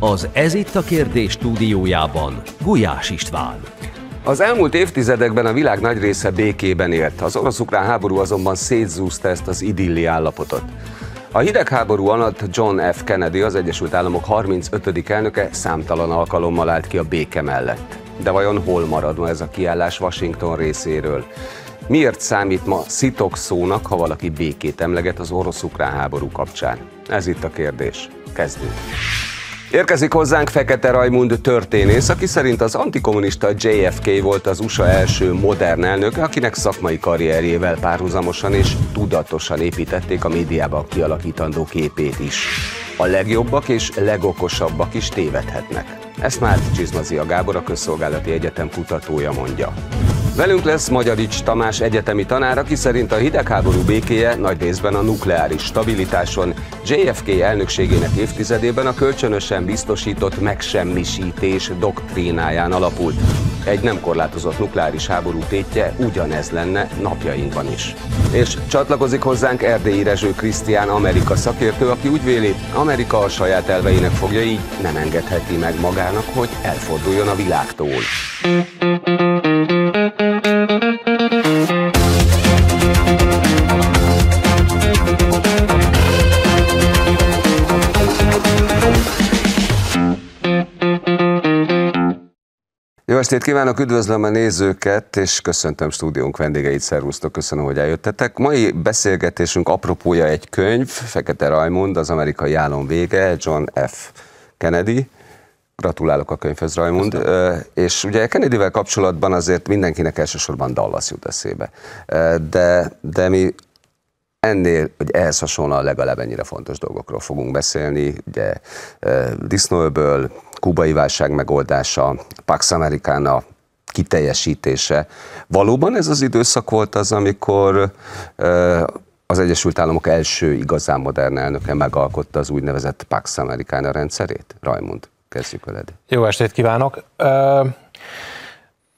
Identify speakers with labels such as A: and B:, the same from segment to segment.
A: Az Ez itt a kérdés stúdiójában Gulyás István. Az elmúlt évtizedekben a világ nagy része békében élt, az orosz-ukrán háború azonban szétzúzta ezt az idilli állapotot. A hidegháború alatt John F. Kennedy, az Egyesült Államok 35. elnöke számtalan alkalommal állt ki a béke mellett. De vajon hol marad ma ez a kiállás Washington részéről? Miért számít ma szitok szónak, ha valaki békét emleget az orosz-ukrán háború kapcsán? Ez itt a kérdés. Kezdünk! Érkezik hozzánk Fekete Rajmund történész, aki szerint az antikommunista JFK volt az USA első modern elnöke, akinek szakmai karrierjével párhuzamosan és tudatosan építették a médiában kialakítandó képét is. A legjobbak és legokosabbak is tévedhetnek. Ezt már Csizmazia Gábor, a Közszolgálati Egyetem kutatója mondja. Velünk lesz Magyarics Tamás egyetemi tanár, aki szerint a hidegháború békéje nagy részben a nukleáris stabilitáson, JFK elnökségének évtizedében a kölcsönösen biztosított megsemmisítés doktrínáján alapult. Egy nem korlátozott nukleáris háború tétje ugyanez lenne napjainkban is. És csatlakozik hozzánk Erdélyi Rezső Krisztián Amerika szakértő, aki úgy véli, Amerika a saját elveinek fogja így, nem engedheti meg magának, hogy elforduljon a világtól. Jó estét kívánok, üdvözlöm a nézőket, és köszöntöm stúdiónk vendégeit, szervusztok, köszönöm, hogy eljöttetek. Mai beszélgetésünk apropója egy könyv, Fekete Rajmund, az amerikai álom vége, John F. Kennedy. Gratulálok a könyvhez Rajmund. És ugye Kennedyvel kapcsolatban azért mindenkinek elsősorban Dallas jut eszébe. De, de mi Ennél, hogy ehhez hasonlóan legalább ennyire fontos dolgokról fogunk beszélni, ugye disznóöböl, kubai válság megoldása, Pax Americana kiteljesítése. Valóban ez az időszak volt az, amikor az Egyesült Államok első igazán modern elnöke megalkotta az úgynevezett Pax Americana rendszerét? Rajmund,
B: kezdjük veled. Jó estét kívánok!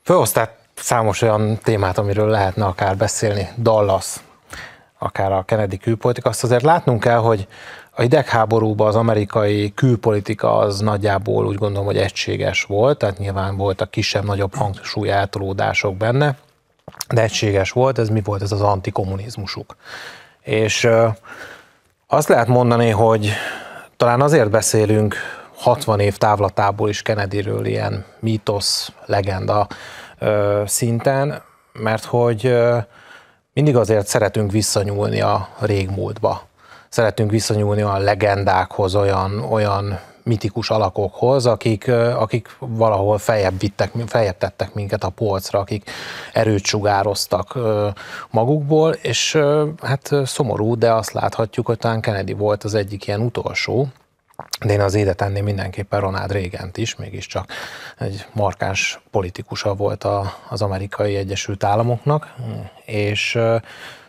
B: Fölhoztál számos olyan témát, amiről lehetne akár beszélni. Dallas, akár a Kennedy külpolitika, azt azért látnunk kell, hogy a hidegháborúban az amerikai külpolitika az nagyjából úgy gondolom, hogy egységes volt, tehát nyilván voltak kisebb-nagyobb hangsúly eltolódások benne, de egységes volt, ez mi volt ez az antikommunizmusuk. És azt lehet mondani, hogy talán azért beszélünk 60 év távlatából is Kennedyről ilyen mítosz, legenda szinten, mert hogy mindig azért szeretünk visszanyúlni a régmúltba. Szeretünk visszanyúlni a legendákhoz, olyan, olyan mitikus alakokhoz, akik, akik valahol feljebb, vittek, feljebb tettek minket a polcra, akik erőt sugároztak magukból, és hát szomorú, de azt láthatjuk, hogy talán Kennedy volt az egyik ilyen utolsó, de én az ide tenném mindenképpen Ronald Reagan-t is, mégiscsak egy markáns politikusa volt a, az amerikai Egyesült Államoknak, és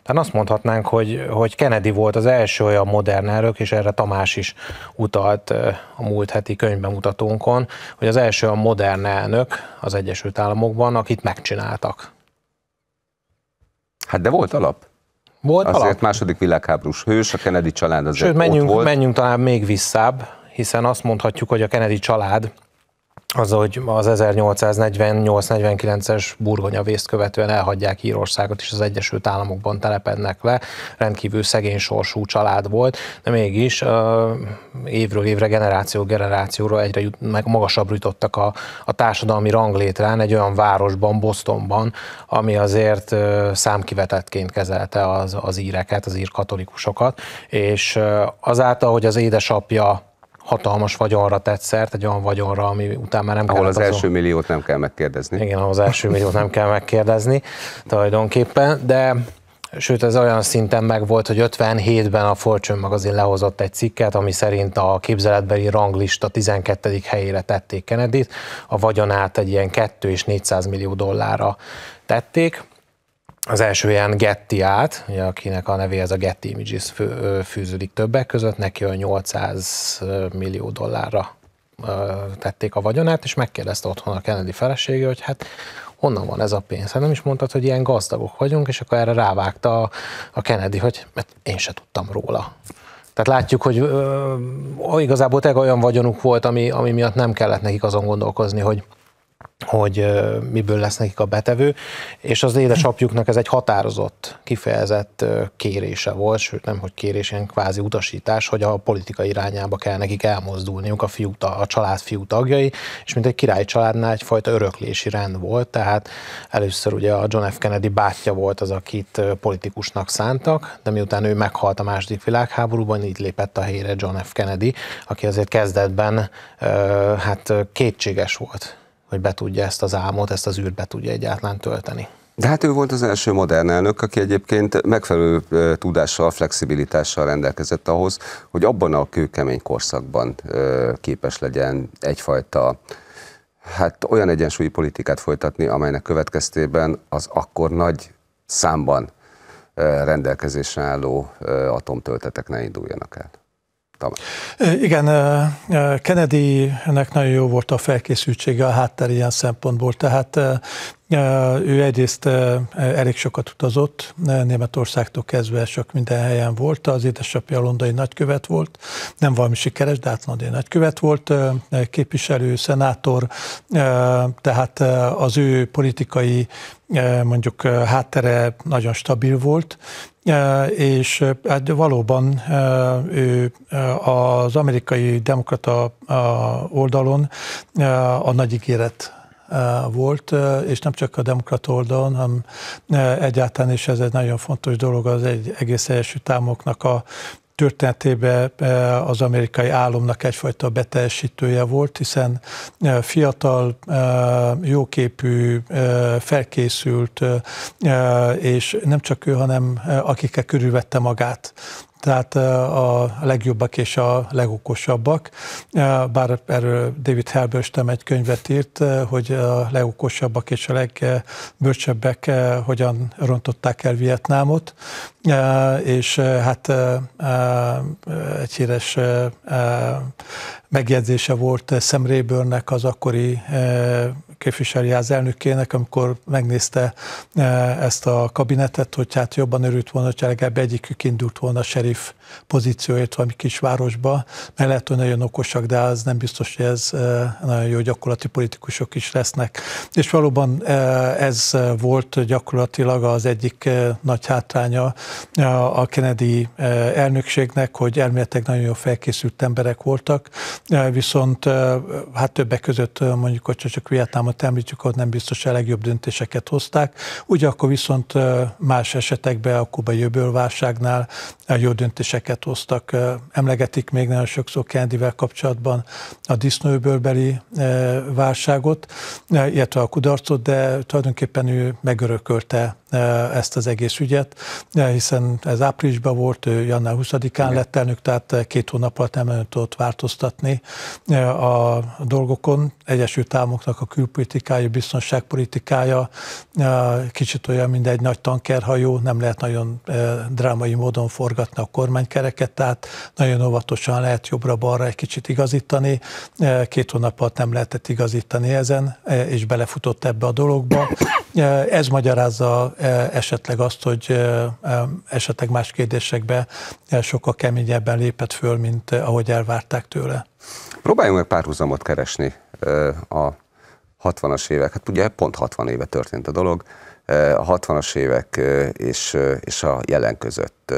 B: tehát azt mondhatnánk, hogy, hogy Kennedy volt az első olyan modern elnök, és erre Tamás is utalt a múlt heti könyvbemutatónkon, hogy az első olyan modern elnök az Egyesült Államokban, akit megcsináltak.
A: Hát de volt alap. Volt Azért alap? második világháborús hős, a Kennedy család azért Sőt, menjünk, ott volt.
B: menjünk talán még visszább, hiszen azt mondhatjuk, hogy a Kennedy család az, hogy az 1848-49-es burgonya vészt követően elhagyják Írországot, és az Egyesült Államokban telepednek le. Rendkívül szegény sorsú család volt, de mégis évről évre, generáció generációra egyre meg magasabb jutottak a, a társadalmi ranglétrán egy olyan városban, Bostonban, ami azért számkivetettként kezelte az, az íreket, az ír katolikusokat, és azáltal, hogy az édesapja hatalmas vagyonra tett szert, egy olyan vagyonra, ami után már nem kell. Ahol az azon... első
A: milliót nem kell megkérdezni. Igen, ahol az első milliót nem
B: kell megkérdezni tulajdonképpen, de Sőt, ez olyan szinten megvolt, hogy 57-ben a Fortune magazin lehozott egy cikket, ami szerint a képzeletbeli ranglista 12. helyére tették kennedy a vagyonát egy ilyen 2 és 400 millió dollárra tették, az első ilyen Getty át, akinek a ez a Getty Images fűződik többek között, neki a 800 millió dollárra tették a vagyonát, és megkérdezte otthon a Kennedy felesége, hogy hát honnan van ez a pénz? Hát nem is mondtad, hogy ilyen gazdagok vagyunk, és akkor erre rávágta a, Kennedy, hogy mert hát én se tudtam róla. Tehát látjuk, hogy ö, igazából tényleg olyan vagyonuk volt, ami, ami miatt nem kellett nekik azon gondolkozni, hogy hogy miből lesz nekik a betevő, és az édesapjuknak ez egy határozott, kifejezett kérése volt, sőt nem, hogy kérés, ilyen kvázi utasítás, hogy a politika irányába kell nekik elmozdulniuk a, fiú, a család fiú tagjai, és mint egy király családnál egyfajta öröklési rend volt, tehát először ugye a John F. Kennedy bátyja volt az, akit politikusnak szántak, de miután ő meghalt a második világháborúban, így lépett a helyére John F. Kennedy, aki azért kezdetben hát kétséges volt hogy be tudja ezt az álmot, ezt az űrt be tudja egyáltalán tölteni.
A: De hát ő volt az első modern elnök, aki egyébként megfelelő tudással, flexibilitással rendelkezett ahhoz, hogy abban a kőkemény korszakban képes legyen egyfajta hát olyan egyensúlyi politikát folytatni, amelynek következtében az akkor nagy számban rendelkezésre álló atomtöltetek ne induljanak el. Tamás.
C: Igen, Kennedynek nagyon jó volt a felkészültsége a háttér ilyen szempontból, tehát ő egyrészt elég sokat utazott, Németországtól kezdve sok minden helyen volt, az édesapja londai nagykövet volt, nem valami sikeres, de hát londai nagykövet volt, képviselő, szenátor, tehát az ő politikai mondjuk háttere nagyon stabil volt, és hát valóban ő az amerikai demokrata oldalon a nagy ígéret Eh, volt, eh, és nem csak a demokrat oldalon, hanem eh, egyáltalán, is ez egy nagyon fontos dolog, az egy egész Egyesült Államoknak a történetébe az amerikai államnak egyfajta beteljesítője volt, hiszen fiatal, jóképű, felkészült, és nem csak ő, hanem akikkel körülvette magát tehát a legjobbak és a legokosabbak. Bár erről David Halberstam egy könyvet írt, hogy a legokosabbak és a legbölcsebbek hogyan rontották el Vietnámot, és hát egy híres megjegyzése volt Sam Rayburnnek, az akkori az elnökének, amikor megnézte eh, ezt a kabinetet, hogy hát jobban örült volna, hogy legalább egyikük indult volna a serif pozícióért valami városba. mert lehet, hogy nagyon okosak, de az nem biztos, hogy ez nagyon jó gyakorlati politikusok is lesznek. És valóban ez volt gyakorlatilag az egyik nagy hátránya a Kennedy elnökségnek, hogy elméletek nagyon jó felkészült emberek voltak, viszont hát többek között mondjuk, hogy csak Vietnámot említjük, ott nem biztos a legjobb döntéseket hozták. akkor viszont más esetekben a kubai jövőválságnál jó döntések híreket hoztak, emlegetik még nagyon sokszor Kendivel kapcsolatban a disznőbőlbeli válságot, illetve a kudarcot, de tulajdonképpen ő megörökölte E, ezt az egész ügyet, e, hiszen ez áprilisban volt, ő január 20-án lett elnök, tehát e, két hónap alatt nem tudott változtatni a dolgokon. Egyesült Államoknak a külpolitikája, biztonságpolitikája kicsit olyan, mint egy nagy tankerhajó, nem lehet nagyon drámai módon forgatni a kormánykereket, tehát nagyon óvatosan lehet jobbra-balra egy kicsit igazítani. Két hónap alatt nem lehetett igazítani ezen, és belefutott ebbe a dologba. Ez magyarázza E, esetleg azt, hogy e, e, esetleg más kérdésekbe sokkal keményebben lépett föl, mint ahogy elvárták tőle.
A: Próbáljunk meg párhuzamot keresni a 60-as évek, hát ugye pont 60 éve történt a dolog, a 60-as évek és, és a jelen között.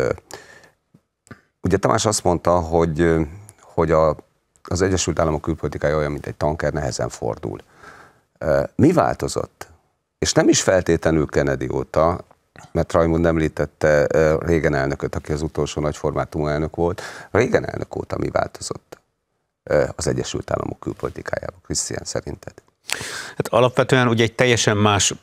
A: Ugye Tamás azt mondta, hogy, hogy a, az Egyesült Államok külpolitikája olyan, mint egy tanker, nehezen fordul. Mi változott és nem is feltétlenül Kennedy óta, mert Rajmond említette régen elnököt, aki az utolsó nagy formátumú elnök volt, régen elnök óta mi változott az Egyesült Államok külpolitikájában, Krisztián szerinted?
D: Hát alapvetően ugye egy teljesen más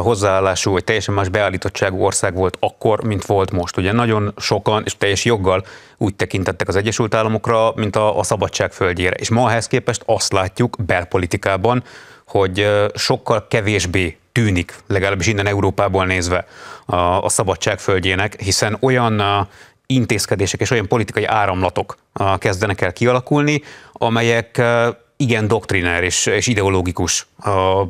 D: hozzáállású, vagy teljesen más beállítottságú ország volt akkor, mint volt most. Ugye nagyon sokan, és teljes joggal úgy tekintettek az Egyesült Államokra, mint a, a szabadság földjére. És ma ehhez képest azt látjuk belpolitikában, hogy sokkal kevésbé tűnik, legalábbis innen Európából nézve a, a szabadság földjének, hiszen olyan intézkedések és olyan politikai áramlatok kezdenek el kialakulni, amelyek e, igen doktrinár és, és ideológikus a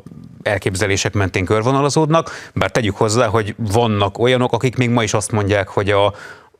D: elképzelések mentén körvonalazódnak, bár tegyük hozzá, hogy vannak olyanok, akik még ma is azt mondják, hogy a,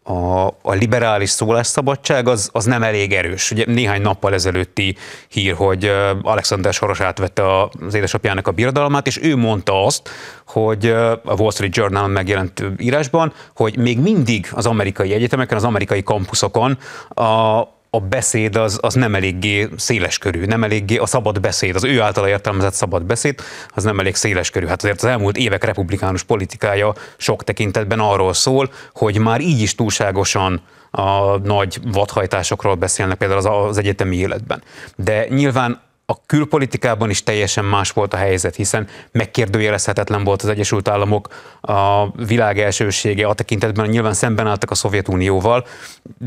D: a, a liberális szólásszabadság az, az nem elég erős. Ugye néhány nappal ezelőtti hír, hogy Alexander Soros átvette az édesapjának a birodalmát, és ő mondta azt, hogy a Wall Street Journal megjelent írásban, hogy még mindig az amerikai egyetemeken, az amerikai kampuszokon a, a beszéd az, az nem eléggé széleskörű, nem eléggé a szabad beszéd, az ő általa értelmezett szabad beszéd, az nem elég széleskörű. Hát azért az elmúlt évek republikánus politikája sok tekintetben arról szól, hogy már így is túlságosan a nagy vadhajtásokról beszélnek például az, az egyetemi életben. De nyilván a külpolitikában is teljesen más volt a helyzet, hiszen megkérdőjelezhetetlen volt az Egyesült Államok a világ elsősége a tekintetben, nyilván szemben álltak a Szovjetunióval,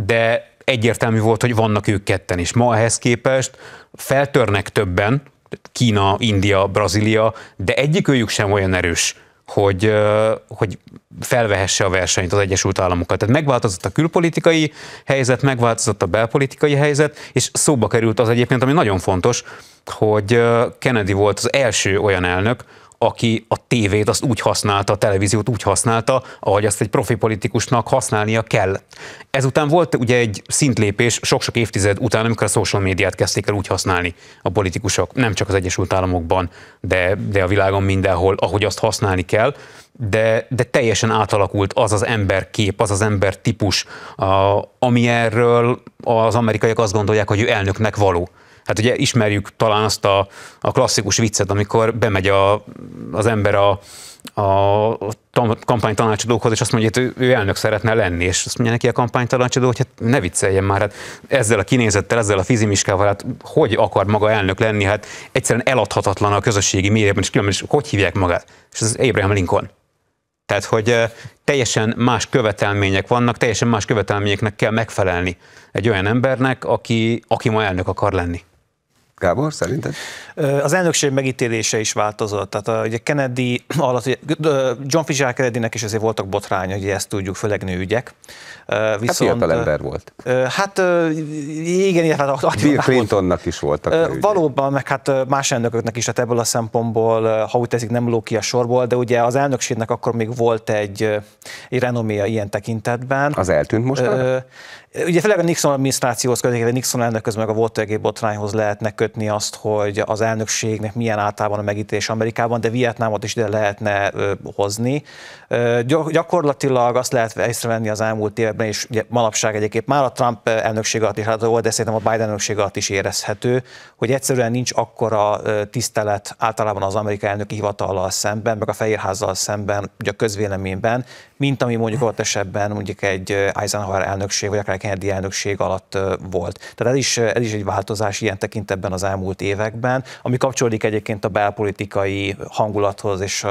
D: de egyértelmű volt, hogy vannak ők ketten is. Ma ehhez képest feltörnek többen, Kína, India, Brazília, de egyikőjük sem olyan erős, hogy, hogy felvehesse a versenyt az Egyesült Államokkal. Tehát megváltozott a külpolitikai helyzet, megváltozott a belpolitikai helyzet, és szóba került az egyébként, ami nagyon fontos, hogy Kennedy volt az első olyan elnök, aki a tévét azt úgy használta, a televíziót úgy használta, ahogy azt egy profi politikusnak használnia kell. Ezután volt ugye egy szintlépés sok-sok évtized után, amikor a social médiát kezdték el úgy használni a politikusok, nem csak az Egyesült Államokban, de, de a világon mindenhol, ahogy azt használni kell, de, de teljesen átalakult az az emberkép, az az ember típus, a, ami erről az amerikaiak azt gondolják, hogy ő elnöknek való. Hát ugye ismerjük talán azt a, a klasszikus viccet, amikor bemegy a, az ember a, a kampánytanácsadókhoz, és azt mondja, hogy hát ő elnök szeretne lenni, és azt mondja neki a kampánytanácsadó, hogy hát ne vicceljen már, hát ezzel a kinézettel, ezzel a fizimiskával, hát hogy akar maga elnök lenni, hát egyszerűen eladhatatlan a közösségi médiában, és különben is hogy hívják magát? És ez Abraham Lincoln. Tehát, hogy teljesen más követelmények vannak, teljesen más követelményeknek kell megfelelni egy olyan embernek, aki, aki ma elnök akar lenni. Gábor, szerinted?
E: Az elnökség megítélése is változott. Tehát a, ugye Kennedy alatt, ugye John Fitzgerald Kennedynek is azért voltak botrány, hogy ezt tudjuk, főleg nőügyek. Hát viszont, hát fiatal ember volt. Hát igen,
A: illetve hát a Bill Clintonnak is voltak nőügyek.
E: Valóban, meg hát más elnököknek is, tehát ebből a szempontból, ha úgy teszik, nem ló ki a sorból, de ugye az elnökségnek akkor még volt egy, egy renoméja ilyen tekintetben. Az eltűnt most? Ö, Ugye főleg a Nixon adminisztrációhoz kötődik, a Nixon elnök meg a egyéb botrányhoz lehetne kötni azt, hogy az elnökségnek milyen általában a megítés Amerikában, de Vietnámot is ide lehetne ö, hozni. Ö, gyakorlatilag azt lehet észrevenni az elmúlt években, és ugye manapság egyébként már a Trump elnökség alatt is, hát volt, de szerintem a Biden elnökség alatt is érezhető, hogy egyszerűen nincs akkora tisztelet általában az amerikai elnöki hivatallal szemben, meg a Fehérházzal szemben, ugye a közvéleményben, mint ami mondjuk ott esetben mondjuk egy Eisenhower elnökség, vagy akár egy Kennedy elnökség alatt volt. Tehát ez is, ez is egy változás ilyen tekintetben az elmúlt években, ami kapcsolódik egyébként a belpolitikai hangulathoz, és,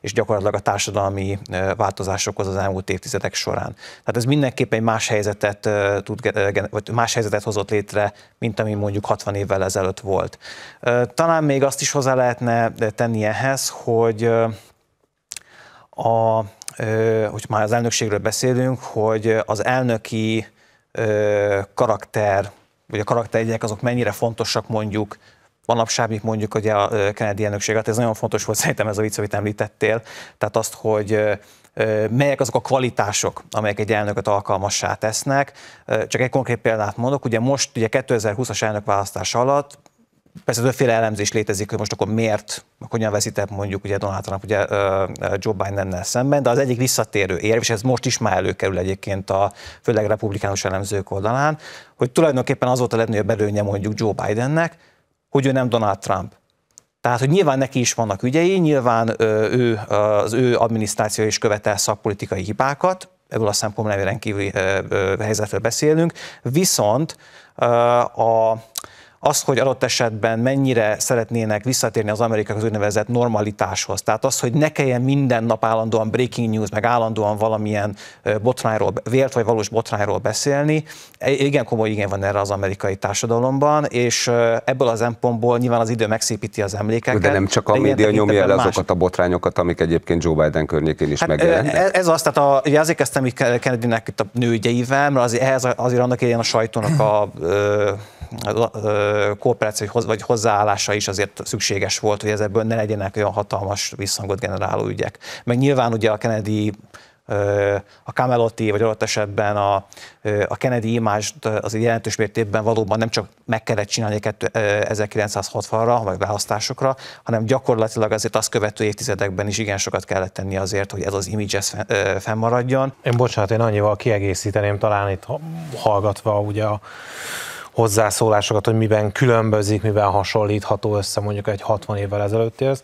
E: és gyakorlatilag a társadalmi változásokhoz az elmúlt évtizedek során. Tehát ez mindenképpen egy más helyzetet, tud, vagy más helyzetet hozott létre, mint ami mondjuk 60 évvel ezelőtt volt. Talán még azt is hozzá lehetne tenni ehhez, hogy a, hogy már az elnökségről beszélünk, hogy az elnöki karakter, vagy a karakterjegyek azok mennyire fontosak mondjuk manapság, mint mondjuk ugye a Kennedy elnökséget, hát ez nagyon fontos volt szerintem ez a vicc, amit említettél, tehát azt, hogy melyek azok a kvalitások, amelyek egy elnököt alkalmassá tesznek. Csak egy konkrét példát mondok, ugye most ugye 2020-as elnökválasztás alatt Persze többféle elemzés létezik, hogy most akkor miért, hogyan veszített mondjuk ugye Donald Trump ugye Joe biden szemben, de az egyik visszatérő érv, és ez most is már előkerül egyébként a főleg republikánus elemzők oldalán, hogy tulajdonképpen az volt a legnagyobb előnye mondjuk Joe Bidennek, hogy ő nem Donald Trump. Tehát, hogy nyilván neki is vannak ügyei, nyilván ő, az ő adminisztráció is követel szakpolitikai hibákat, ebből a szempontból nem rendkívüli helyzetről beszélünk, viszont a az, hogy adott esetben mennyire szeretnének visszatérni az amerikai az úgynevezett normalitáshoz. Tehát az, hogy ne kelljen minden nap állandóan breaking news, meg állandóan valamilyen botrányról, vélt vagy valós botrányról beszélni. E-, igen komoly igény van erre az amerikai társadalomban, és ebből az empontból nyilván az idő megszépíti az emlékeket. De nem csak a média nyomja el más. azokat
A: a botrányokat, amik egyébként Joe Biden környékén is hát, megjelennek. E-,
E: ez, az, tehát a, ugye azért kezdtem Kennedynek itt a nőgyeivel, mert azért, azért annak ilyen a sajtónak a, a, a, a kooperáció vagy hozzáállása is azért szükséges volt, hogy ebből ne legyenek olyan hatalmas visszhangot generáló ügyek. Meg nyilván ugye a Kennedy a Camelotti, vagy adott esetben a, a Kennedy imást az jelentős mértékben valóban nem csak meg kellett csinálni 1960-ra, vagy választásokra, hanem gyakorlatilag azért azt követő évtizedekben is igen sokat kellett tenni azért, hogy ez az image ez
B: fennmaradjon. Én bocsánat, én annyival kiegészíteném talán itt hallgatva ugye a hozzászólásokat, hogy miben különbözik, miben hasonlítható össze mondjuk egy 60 évvel ez.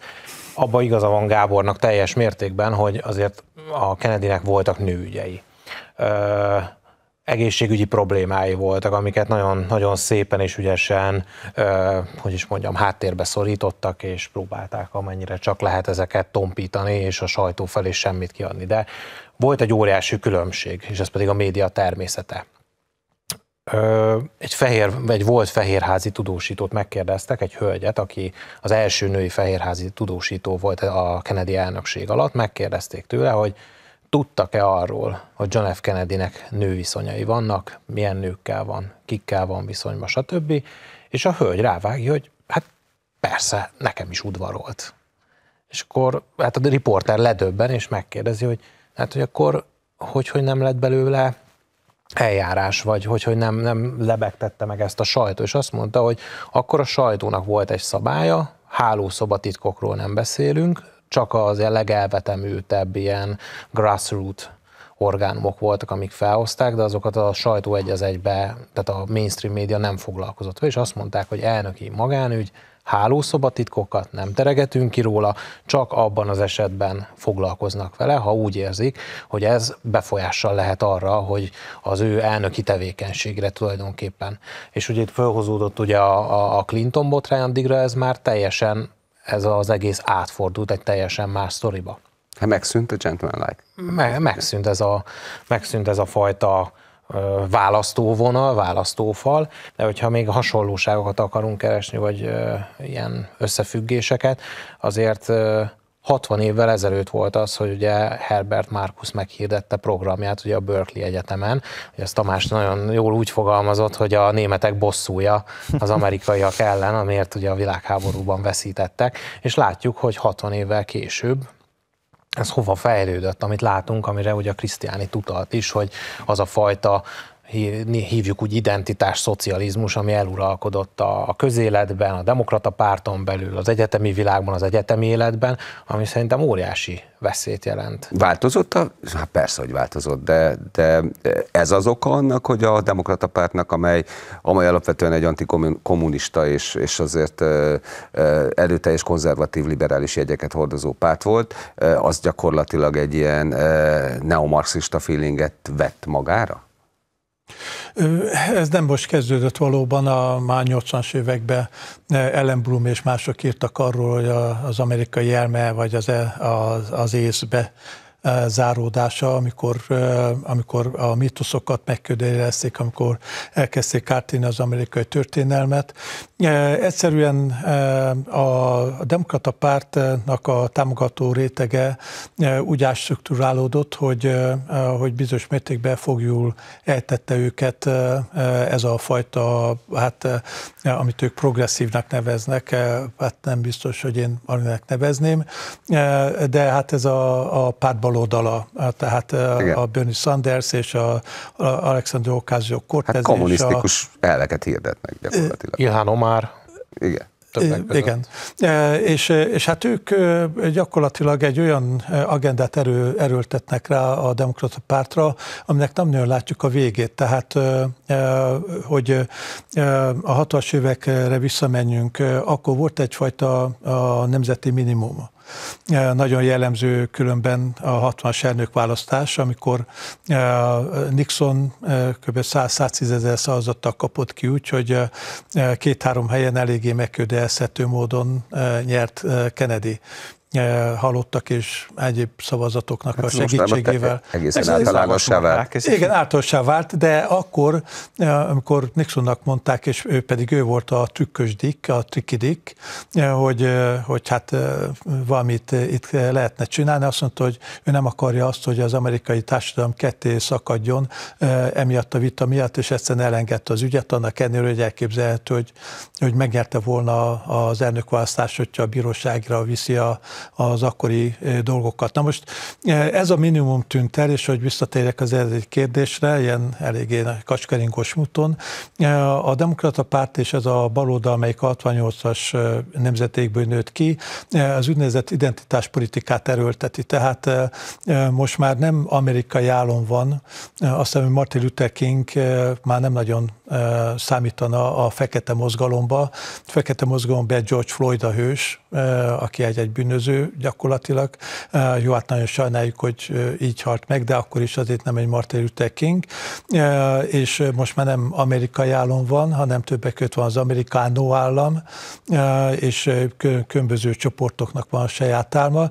B: Abba igaza van Gábornak teljes mértékben, hogy azért a Kennedynek voltak nőügyei. Ö, egészségügyi problémái voltak, amiket nagyon, nagyon szépen és ügyesen, ö, hogy is mondjam, háttérbe szorítottak, és próbálták amennyire csak lehet ezeket tompítani, és a sajtó felé semmit kiadni. De volt egy óriási különbség, és ez pedig a média természete egy fehér, egy volt fehérházi tudósítót megkérdeztek, egy hölgyet, aki az első női fehérházi tudósító volt a Kennedy elnökség alatt, megkérdezték tőle, hogy tudtak-e arról, hogy John F. Kennedynek nőviszonyai vannak, milyen nőkkel van, kikkel van viszonyban, stb. És a hölgy rávágja, hogy hát persze, nekem is udvarolt. És akkor hát a riporter ledöbben, és megkérdezi, hogy hát, hogy akkor hogy, hogy nem lett belőle eljárás, vagy hogy, hogy nem, nem lebegtette meg ezt a sajtó, és azt mondta, hogy akkor a sajtónak volt egy szabálya, hálószobatitkokról nem beszélünk, csak az ilyen legelvetemültebb ilyen grassroot orgánumok voltak, amik felhozták, de azokat a sajtó egy az egybe, tehát a mainstream média nem foglalkozott vele, és azt mondták, hogy elnöki magánügy, hálószobatitkokat nem teregetünk ki róla, csak abban az esetben foglalkoznak vele, ha úgy érzik, hogy ez befolyással lehet arra, hogy az ő elnöki tevékenységre tulajdonképpen. És ugye itt felhozódott ugye a, a Clinton botrány, addigra ez már teljesen, ez az egész átfordult egy teljesen más sztoriba. Hát megszűnt a gentleman like. Me- megszűnt, ez a, megszűnt ez a fajta választóvonal, választófal, de hogyha még hasonlóságokat akarunk keresni, vagy ilyen összefüggéseket, azért 60 évvel ezelőtt volt az, hogy ugye Herbert Markus meghirdette programját ugye a Berkeley Egyetemen, hogy ezt Tamás nagyon jól úgy fogalmazott, hogy a németek bosszúja az amerikaiak ellen, amiért ugye a világháborúban veszítettek, és látjuk, hogy 60 évvel később, ez hova fejlődött, amit látunk, amire ugye a Krisztiáni utalt is, hogy az a fajta hívjuk úgy identitás szocializmus, ami eluralkodott a, közéletben, a demokrata párton belül, az egyetemi világban, az egyetemi életben, ami szerintem óriási veszélyt jelent.
A: Változott? A, hát persze, hogy változott, de, de ez az oka annak, hogy a demokrata pártnak, amely, amely alapvetően egy antikommunista és, és azért előteljes konzervatív liberális jegyeket hordozó párt volt, az gyakorlatilag egy ilyen neomarxista feelinget vett magára?
C: Ez nem most kezdődött valóban, a már 80-as években e, Ellen Blum és mások írtak arról, hogy az amerikai elme vagy az, e, az, az észbe záródása, amikor, amikor a mitoszokat megködélezték, amikor elkezdték átélni az amerikai történelmet. Egyszerűen a demokrata pártnak a támogató rétege úgy ástruktúrálódott, hogy, hogy bizonyos mértékben fogjul eltette őket ez a fajta hát amit ők progresszívnak neveznek, eh, hát nem biztos, hogy én aminek nevezném, eh, de hát ez a, a párt baloldala, eh, tehát Igen. a Bernie Sanders és a, a Alexander Ocasio-Cortez. Hát kommunisztikus
B: a, elveket hirdetnek gyakorlatilag.
C: Ilhan Omar.
B: Igen. Többek Igen.
C: És, és hát ők gyakorlatilag egy olyan agendát erő, erőltetnek rá a demokrata pártra, aminek nem nagyon látjuk a végét. Tehát, hogy a 60 évekre visszamenjünk, akkor volt egyfajta a nemzeti minimum E, nagyon jellemző különben a 60-as választás, amikor e, Nixon e, kb. 100-110 ezer szavazattal kapott ki, úgyhogy két-három helyen eléggé megködelezhető módon nyert Kennedy halottak és egyéb szavazatoknak hát a segítségével. Egészen általánossá vált. Hát Igen, általánossá vált, de akkor, amikor Nixonnak mondták, és ő pedig ő volt a trükkös dik, a trikidik, hogy, hogy hát valamit itt lehetne csinálni, azt mondta, hogy ő nem akarja azt, hogy az amerikai társadalom ketté szakadjon emiatt a vita miatt, és egyszerűen elengedte az ügyet, annak ennél, hogy elképzelhető, hogy, hogy megnyerte volna az elnökválasztás, hogyha a bíróságra viszi a, az akkori dolgokat. Na most ez a minimum tűnt el, és hogy visszatérjek az eredeti kérdésre, ilyen eléggé kacskeringos úton. A Demokrata Párt és ez a baloldal, amelyik 68-as nemzetékből nőtt ki, az úgynevezett identitáspolitikát erőlteti. Tehát most már nem amerikai álom van, azt hiszem, hogy Martin Luther King már nem nagyon számítana a fekete mozgalomba. Fekete mozgalomban George Floyd a hős, aki egy, egy bűnöző gyakorlatilag. Jó, hát nagyon sajnáljuk, hogy így halt meg, de akkor is azért nem egy Martin Luther King. És most már nem amerikai állam van, hanem többek között van az amerikánó állam, és különböző csoportoknak van a saját álma.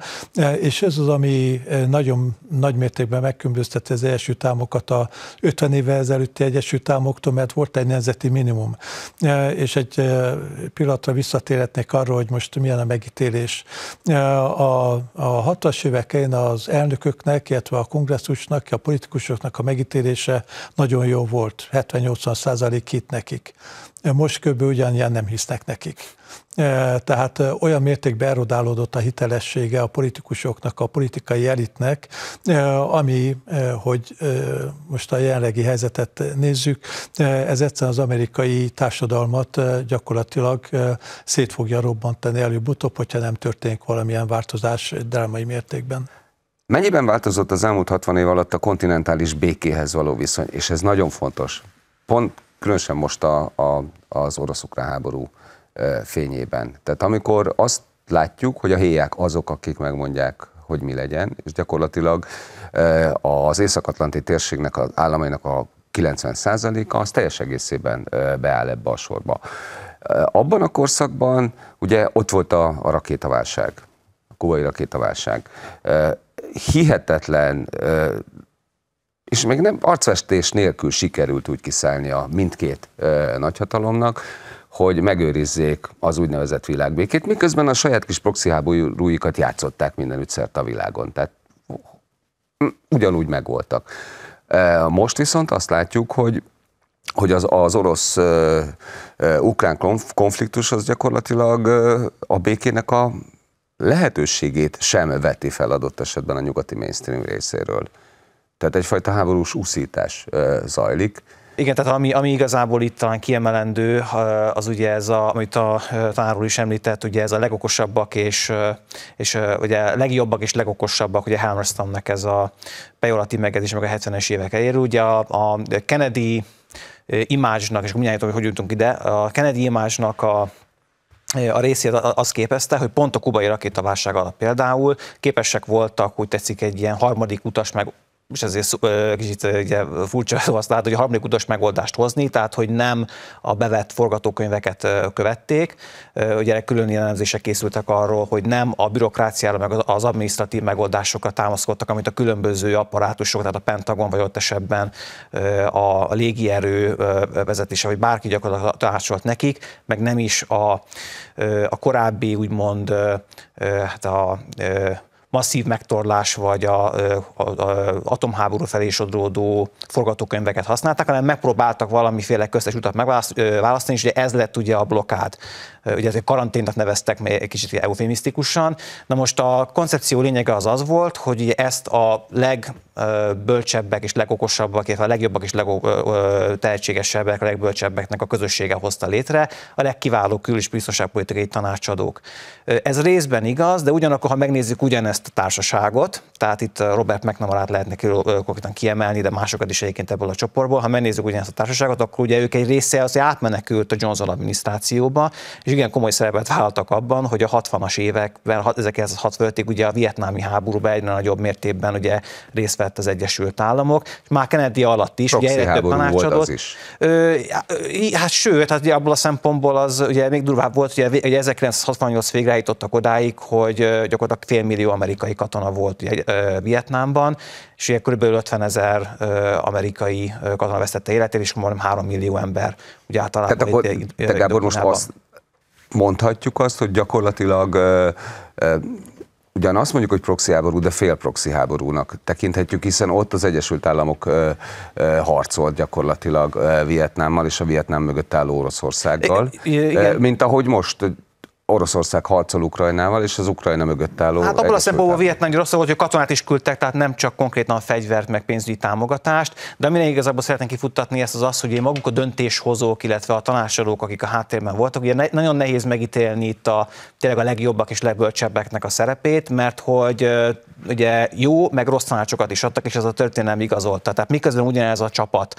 C: És ez az, ami nagyon nagy mértékben megkülönbözteti az Egyesült Államokat a 50 évvel ezelőtti Egyesült Államoktól, mert volt volt egy nemzeti minimum. E, és egy e, pillanatra visszatérhetnék arról, hogy most milyen a megítélés. E, a, a hatas évekén az elnököknek, illetve a kongresszusnak, a politikusoknak a megítélése nagyon jó volt, 70-80 százalék hit nekik. Most kb. ugyanilyen nem hisznek nekik. E, tehát olyan mértékben erodálódott a hitelessége a politikusoknak, a politikai elitnek, e, ami, e, hogy most a jelenlegi helyzetet nézzük, ez egyszerűen az amerikai társadalmat gyakorlatilag szét fogja robbantani előbb-utóbb, hogyha nem történik valamilyen változás drámai mértékben.
A: Mennyiben változott az elmúlt 60 év alatt a kontinentális békéhez való viszony, és ez nagyon fontos. Pont különösen most a, a, az orosz-ukrán háború fényében. Tehát amikor azt látjuk, hogy a héják azok, akik megmondják, hogy mi legyen, és gyakorlatilag az Észak-Atlanti térségnek az államainak a 90%-a az teljes egészében beáll ebbe a sorba. Abban a korszakban ugye ott volt a, a rakétaválság, a kubai rakétaválság. Hihetetlen és még nem arcvestés nélkül sikerült úgy kiszállni a mindkét nagyhatalomnak, hogy megőrizzék az úgynevezett világbékét, miközben a saját kis proxy háborúikat játszották mindenütt szert a világon. Tehát mm, ugyanúgy megvoltak. E, most viszont azt látjuk, hogy hogy az, az orosz-ukrán e, e, konfliktus az gyakorlatilag a békének a lehetőségét sem veti fel adott esetben a nyugati mainstream részéről. Tehát egyfajta háborús úszítás zajlik,
E: igen, tehát ami, ami igazából itt talán kiemelendő, az ugye ez, a, amit a tanárul is említett, ugye ez a legokosabbak és, és ugye legjobbak és legokosabbak, ugye Hammerstonenek ez a pejolati megjegyzés meg a 70-es évek elér. Ugye a, a Kennedy imázsnak, és mindjárt hogy hogy jutunk ide, a Kennedy imázsnak a a részét az képezte, hogy pont a kubai rakétaválság alatt például képesek voltak, úgy tetszik, egy ilyen harmadik utas meg és ezért kicsit ugye, furcsa azt lát, hogy a harmadik utas megoldást hozni, tehát hogy nem a bevett forgatókönyveket követték. Ugye külön jelenzések készültek arról, hogy nem a bürokráciára, meg az administratív megoldásokra támaszkodtak, amit a különböző apparátusok, tehát a Pentagon, vagy ott esetben a légierő vezetése, vagy bárki gyakorlatilag tanácsolt nekik, meg nem is a, a korábbi, úgymond, hát a masszív megtorlás vagy a, atomháború felé sodródó forgatókönyveket használták, hanem megpróbáltak valamiféle köztes utat megválasztani, és ugye ez lett ugye a blokád. Ugye ezért egy karanténnak neveztek egy kicsit eufemisztikusan. Na most a koncepció lényege az az volt, hogy ugye ezt a leg legbölcsebbek és legokosabbak, illetve a legjobbak és legtehetségesebbek, a legbölcsebbeknek a közössége hozta létre, a legkiváló kül- és biztonságpolitikai tanácsadók. Ez részben igaz, de ugyanakkor, ha megnézzük ugyanezt a társaságot, tehát itt Robert McNamara-t lehetne konkrétan kiemelni, de másokat is egyébként ebből a csoportból, ha megnézzük ugyanezt a társaságot, akkor ugye ők egy része az, átmenekült a Johnson adminisztrációba, és igen komoly szerepet váltak abban, hogy a 60-as években, 1965-ig ugye a vietnámi háborúban egyre nagyobb mértékben ugye részt vett az Egyesült Államok, és már Kennedy alatt is, Proxy ugye több tanácsadott. is. hát sőt, hát ugye abból a szempontból az ugye még durvább volt, ugye, ugye 1968 végre eljutottak odáig, hogy gyakorlatilag félmillió amerikai katona volt ugye, Vietnámban, és ugye kb. 50 ezer amerikai katona vesztette életét, és majdnem 3 millió ember ugye általában. Tehát akkor, itt, te Gábor, most azt
A: mondhatjuk azt, hogy gyakorlatilag Ugyan azt mondjuk, hogy proxy háború, de fél proxy háborúnak tekinthetjük, hiszen ott az Egyesült Államok ö, ö, harcolt gyakorlatilag Vietnámmal és a Vietnám mögött álló Oroszországgal. Igen. Mint ahogy most Oroszország harcol Ukrajnával, és az Ukrajna mögött álló... Hát abban a szempontból a
E: Vietnám rossz volt, hogy katonát is küldtek, tehát nem csak konkrétan a fegyvert, meg pénzügyi támogatást, de amire igazából szeretnénk kifuttatni ezt az az, hogy maguk a döntéshozók, illetve a tanácsadók, akik a háttérben voltak, ugye ne, nagyon nehéz megítélni itt a tényleg a legjobbak és legbölcsebbeknek a szerepét, mert hogy ugye jó, meg rossz tanácsokat is adtak, és ez a történelem igazolta. Tehát miközben ugyanez a csapat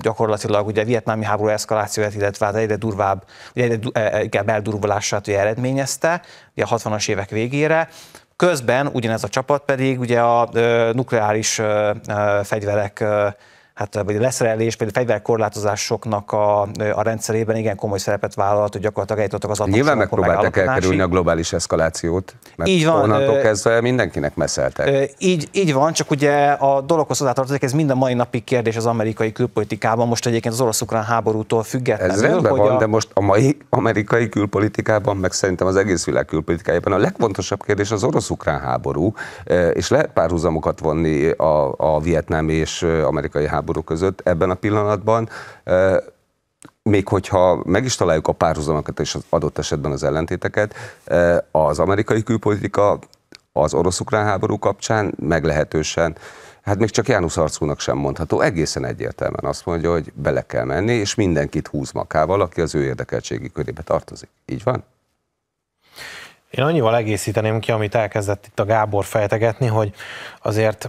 E: gyakorlatilag ugye a vietnámi háború eszkalációját, illetve az hát egyre durvább, egyre, egyre e, eldurvulás ugye eredményezte ugye a 60-as évek végére, Közben ugyanez a csapat pedig ugye a ö, nukleáris ö, ö, fegyverek hát vagy leszerelés, például fegyverkorlátozásoknak a, a rendszerében igen komoly szerepet vállalt, hogy gyakorlatilag eljutottak az adatokon. Nyilván megpróbálták elkerülni a
A: globális eszkalációt, mert így van, onnantól kezdve mindenkinek meszeltek.
E: Így, így van, csak ugye a dologhoz hozzátartozik, ez mind a mai napig kérdés az amerikai külpolitikában, most egyébként az orosz-ukrán háborútól függetlenül. Ez rendben van, a... de
A: most a mai amerikai külpolitikában, meg szerintem az egész világ külpolitikájában a legfontosabb kérdés az orosz-ukrán háború, és lehet párhuzamokat vonni a, a vietnámi és amerikai háború háború között ebben a pillanatban, még hogyha meg is találjuk a párhuzamokat és az adott esetben az ellentéteket, az amerikai külpolitika az orosz-ukrán háború kapcsán meglehetősen hát még csak János Arcúnak sem mondható, egészen egyértelműen azt mondja, hogy bele kell menni, és mindenkit húz makával, aki az ő érdekeltségi körébe tartozik. Így van?
B: Én annyival egészíteném ki, amit elkezdett itt a Gábor fejtegetni, hogy azért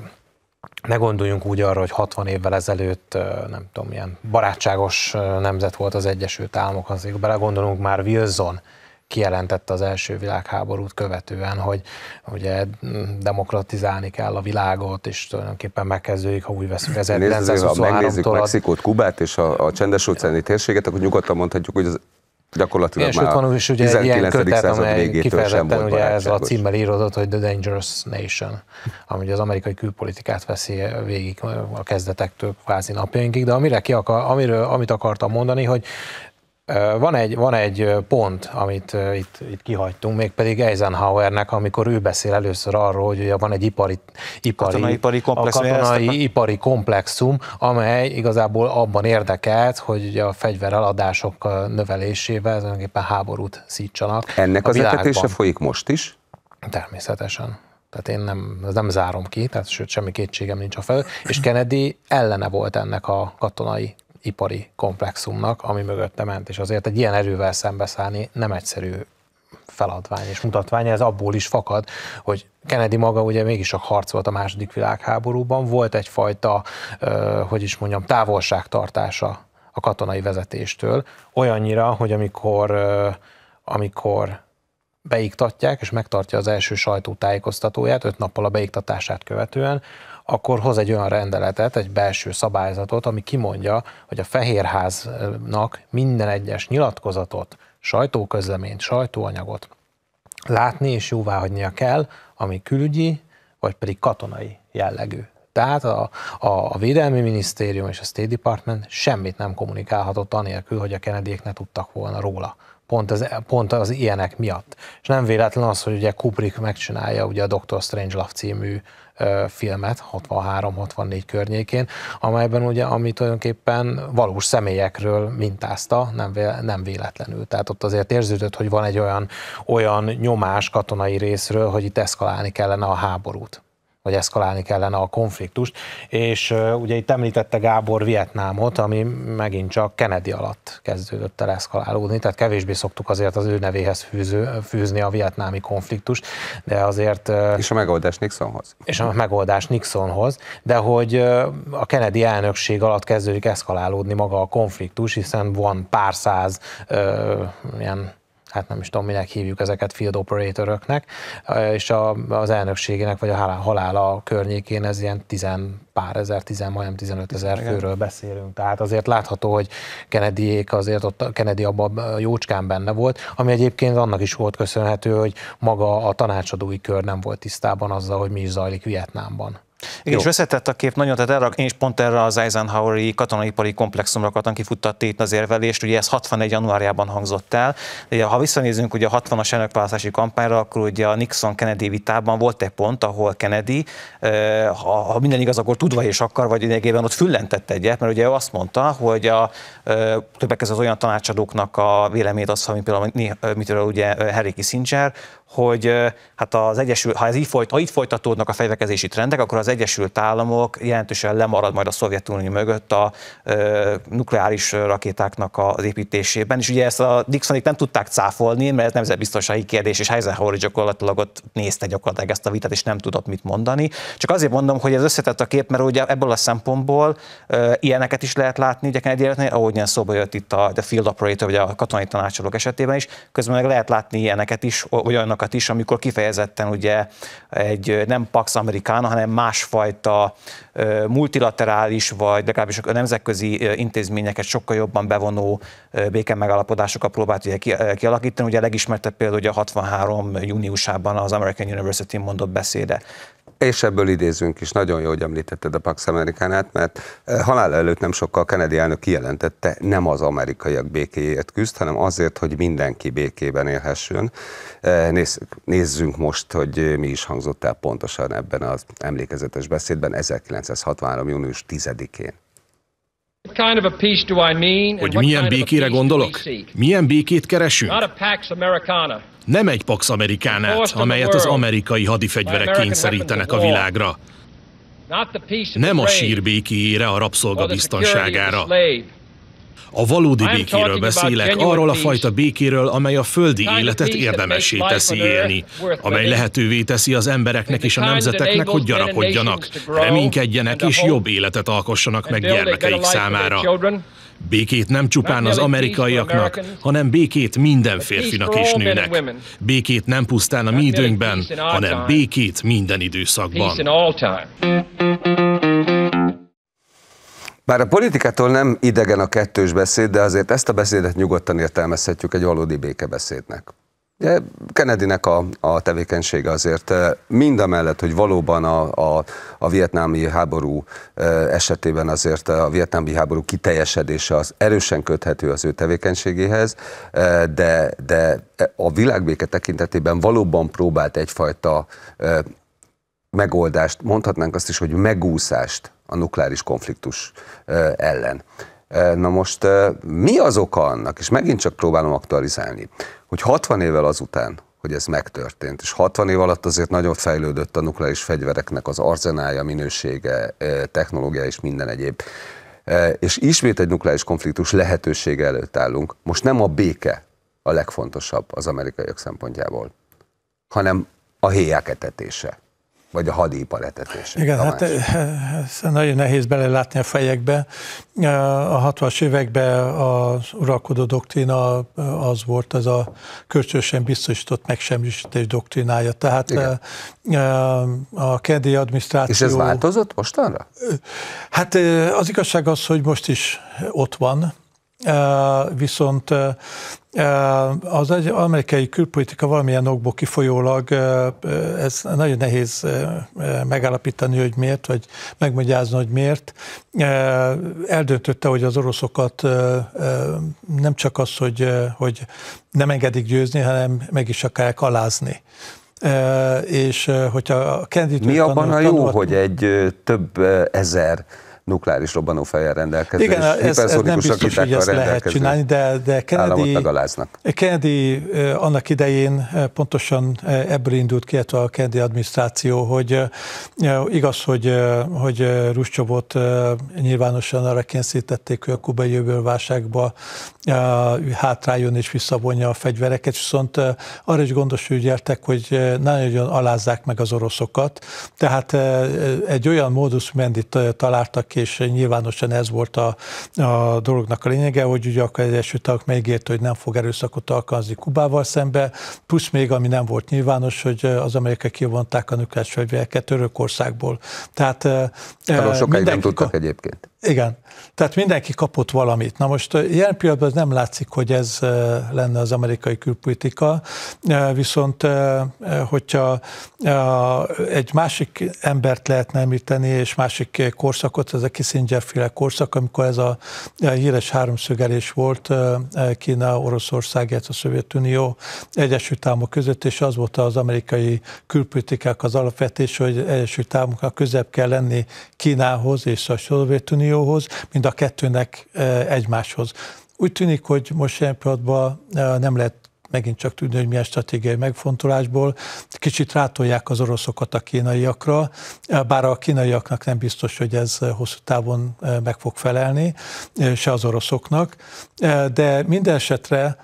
B: ne gondoljunk úgy arra, hogy 60 évvel ezelőtt, nem tudom, ilyen barátságos nemzet volt az Egyesült Államok, azért belegondolunk már Wilson kijelentette az első világháborút követően, hogy ugye mm, demokratizálni kell a világot, és tulajdonképpen megkezdődik, ha úgy veszünk 1923 Ha megnézzük Mexikót,
A: Kubát és a, a csendes óceáni térséget, akkor nyugodtan mondhatjuk, hogy az Gyakorlatilag és már van és ugye 19. ilyen kötet, amely volt ugye ez a címmel
B: írodott, hogy The Dangerous Nation, ami az amerikai külpolitikát veszi végig a kezdetektől kvázi napjainkig, de amire ki akar, amiről, amit akartam mondani, hogy van egy, van egy pont, amit itt, itt kihagytunk, mégpedig Eisenhowernek, amikor ő beszél először arról, hogy ugye van egy ipari, ipari, katonai, ipari, komplexum, a katonai ipari komplexum, amely igazából abban érdekelt, hogy ugye a fegyvereladások növelésével tulajdonképpen háborút szítsanak. Ennek az etetése folyik
A: most is?
B: Természetesen. Tehát én nem, nem zárom ki, tehát sőt, semmi kétségem nincs a felől. És Kennedy ellene volt ennek a katonai ipari komplexumnak, ami mögötte ment, és azért egy ilyen erővel szembeszállni nem egyszerű feladvány és mutatvány, ez abból is fakad, hogy Kennedy maga ugye mégis csak harcolt a második világháborúban, volt egyfajta, hogy is mondjam, távolságtartása a katonai vezetéstől, olyannyira, hogy amikor, amikor beiktatják, és megtartja az első sajtótájékoztatóját, öt nappal a beiktatását követően, akkor hoz egy olyan rendeletet, egy belső szabályzatot, ami kimondja, hogy a Fehérháznak minden egyes nyilatkozatot, sajtóközleményt, sajtóanyagot látni és jóváhagynia kell, ami külügyi, vagy pedig katonai jellegű. Tehát a, a, a Védelmi Minisztérium és a State Department semmit nem kommunikálhatott anélkül, hogy a Kennedyék ne tudtak volna róla. Pont az, pont az ilyenek miatt. És nem véletlen az, hogy ugye Kubrick megcsinálja ugye a Doctor Strange Love című filmet, 63-64 környékén, amelyben ugye, amit tulajdonképpen valós személyekről mintázta, nem, nem véletlenül. Tehát ott azért érződött, hogy van egy olyan, olyan nyomás katonai részről, hogy itt eszkalálni kellene a háborút vagy eszkalálni kellene a konfliktust. És ugye itt említette Gábor Vietnámot, ami megint csak Kennedy alatt kezdődött el eszkalálódni, tehát kevésbé szoktuk azért az ő nevéhez fűző, fűzni a vietnámi konfliktust, de azért... És a megoldás Nixonhoz. És a megoldás Nixonhoz, de hogy a Kennedy elnökség alatt kezdődik eszkalálódni maga a konfliktus, hiszen van pár száz ö, ilyen hát nem is tudom, minek hívjuk ezeket field operatoröknek, és a, az elnökségének vagy a halála környékén ez ilyen tizen pár ezer, tizen, majdnem 15 ezer főről beszélünk. Tehát azért látható, hogy kennedy azért ott Kennedy abban jócskán benne volt, ami egyébként annak is volt köszönhető, hogy maga a tanácsadói kör nem volt tisztában azzal, hogy mi is zajlik Vietnámban.
E: Igen, és összetett a kép nagyon, tehát erre, én is pont erre az Eisenhoweri katonaipari komplexumra akartam kifutatni itt az érvelést, ugye ez 61 januárjában hangzott el, de ugye, ha visszanézünk ugye a 60-as elnökválasztási kampányra, akkor ugye a Nixon-Kennedy vitában volt egy pont, ahol Kennedy, ha, minden igaz, akkor tudva és akar, vagy lényegében ott füllentett egyet, mert ugye ő azt mondta, hogy a többek között olyan tanácsadóknak a véleményét az, ami például, mitől ugye Harry Kissinger, hogy hát az Egyesült, ha ez így folyt, ha így folytatódnak a fegyverkezési trendek, akkor az Egyesült Államok jelentősen lemarad majd a Szovjetunió mögött a ö, nukleáris rakétáknak az építésében, és ugye ezt a Dixonik nem tudták cáfolni, mert ez nemzetbiztonsági kérdés, és Eisenhower gyakorlatilag ott nézte gyakorlatilag ezt a vitát, és nem tudott mit mondani. Csak azért mondom, hogy ez összetett a kép, mert ugye ebből a szempontból ö, ilyeneket is lehet látni, ugye egyértelműen, ilyen szóba jött itt a, the field operator, vagy a katonai tanácsolók esetében is, közben meg lehet látni ilyeneket is, olyanokat is, amikor kifejezetten ugye egy nem Pax Americana, hanem más másfajta multilaterális, vagy legalábbis a nemzetközi intézményeket sokkal jobban bevonó béke megállapodásokat próbált ugye kialakítani. Ugye a legismertebb példa ugye a 63 júniusában az American University mondott beszéde
A: és ebből idézünk is, nagyon jó, hogy említetted a Pax Amerikánát, mert eh, halála előtt nem sokkal Kennedy elnök kijelentette, nem az amerikaiak békéjét küzd, hanem azért, hogy mindenki békében élhessen. Eh, Nézzük, nézzünk most, hogy mi is hangzott el pontosan ebben az emlékezetes beszédben 1963. június 10-én.
C: Hogy milyen békére gondolok?
B: Milyen békét keresünk? nem egy Pax Amerikánát, amelyet az amerikai hadifegyverek kényszerítenek a világra. Nem a sír békéjére, a rabszolga biztonságára. A valódi békéről beszélek, arról a fajta békéről, amely a földi életet érdemessé teszi élni, amely lehetővé teszi az embereknek és a nemzeteknek, hogy gyarapodjanak, reménykedjenek és jobb életet alkossanak meg gyermekeik számára. Békét nem csupán az amerikaiaknak, hanem békét minden férfinak és nőnek. Békét nem pusztán a mi időnkben, hanem békét minden időszakban.
A: Bár a politikától nem idegen a kettős beszéd, de azért ezt a beszédet nyugodtan értelmezhetjük egy valódi békebeszédnek. Kennedynek a, a tevékenysége azért eh, mind a mellett, hogy valóban a, a, a vietnámi háború eh, esetében azért eh, a vietnámi háború kiteljesedése az erősen köthető az ő tevékenységéhez, de, de a világbéke tekintetében valóban próbált egyfajta megoldást, mondhatnánk azt is, hogy megúszást a nukleáris konfliktus ellen. Na most mi az oka annak, és megint csak próbálom aktualizálni, hogy 60 évvel azután, hogy ez megtörtént, és 60 év alatt azért nagyon fejlődött a nukleáris fegyvereknek az arzenája, minősége, technológia és minden egyéb és ismét egy nukleáris konfliktus lehetősége előtt állunk. Most nem a béke a legfontosabb az amerikaiak szempontjából, hanem a héjáketetése vagy a hadipar etetése. Igen, Hát
C: hát nagyon nehéz belelátni a fejekbe. Eh, a 60-as években az uralkodó doktrina eh, az volt, az a kölcsösen biztosított megsemmisítés doktrinája. Tehát Igen. a Kennedy adminisztráció... És ez változott mostanra? Hát az igazság az, hogy most is ott van, viszont az amerikai külpolitika valamilyen okból kifolyólag ez nagyon nehéz megállapítani, hogy miért, vagy megmagyarázni, hogy miért. Eldöntötte, hogy az oroszokat nem csak az, hogy, hogy nem engedik győzni, hanem meg is akarják alázni és hogyha a Kennedy Mi abban a jó, tanulhat... hogy
A: egy több ezer nukleáris robbanófejjel rendelkező Igen, ez, ez nem biztos, hogy ezt lehet csinálni, de,
C: de Kennedy, Kennedy eh, annak idején eh, pontosan eh, ebből indult ki, a Kennedy adminisztráció, hogy igaz, hogy, hogy Ruscsobot nyilvánosan arra kényszerítették, hogy a kubai jövő válságba hátráljon és visszavonja a fegyvereket, viszont arra is gondos ügyeltek, hogy nagyon alázzák meg az oroszokat, tehát egy olyan módus mendit találtak és nyilvánosan ez volt a, a dolognak a lényege, hogy ugye akkor az első tagok megígérte, hogy nem fog erőszakot alkalmazni Kubával szembe, plusz még, ami nem volt nyilvános, hogy az amerikai kivonták a nukleáris fegyvereket Törökországból. Tehát Arról eh, sokáig mindenki, nem tudtak egyébként. Igen, tehát mindenki kapott valamit. Na most ilyen pillanatban nem látszik, hogy ez lenne az amerikai külpolitika, viszont hogyha egy másik embert lehetne említeni, és másik korszakot, ez a Kissinger-féle korszak, amikor ez a híres háromszögelés volt Kína, Oroszország, ez a Szovjetunió, Egyesült Államok között, és az volt az amerikai külpolitikák az alapvetés, hogy Egyesült Államoknak közebb kell lenni Kínához és a Szovjetunió, Unióhoz, mind a kettőnek e, egymáshoz. Úgy tűnik, hogy most ilyen e, nem lehet megint csak tudni, hogy milyen stratégiai megfontolásból. Kicsit rátolják az oroszokat a kínaiakra, e, bár a kínaiaknak nem biztos, hogy ez hosszú távon meg fog felelni, se az oroszoknak, de minden esetre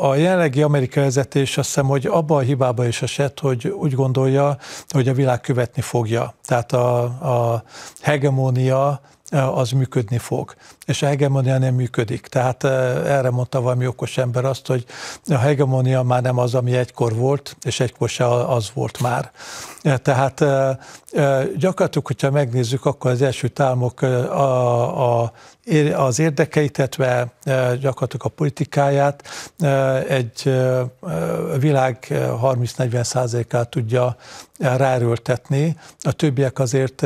C: a jelenlegi amerikai vezetés azt hiszem, hogy abba a hibába is esett, hogy úgy gondolja, hogy a világ követni fogja. Tehát a, a hegemónia Eh, az működni fog. És a hegemonia nem működik. Tehát eh, erre mondta valami okos ember azt, hogy a hegemonia már nem az, ami egykor volt, és egykor se az volt már. Eh, tehát gyakorlatilag, hogyha megnézzük, akkor az első támok a, a, az érdekeit, illetve gyakorlatilag a politikáját egy világ 30-40 százalékát tudja ráerőltetni, a többiek azért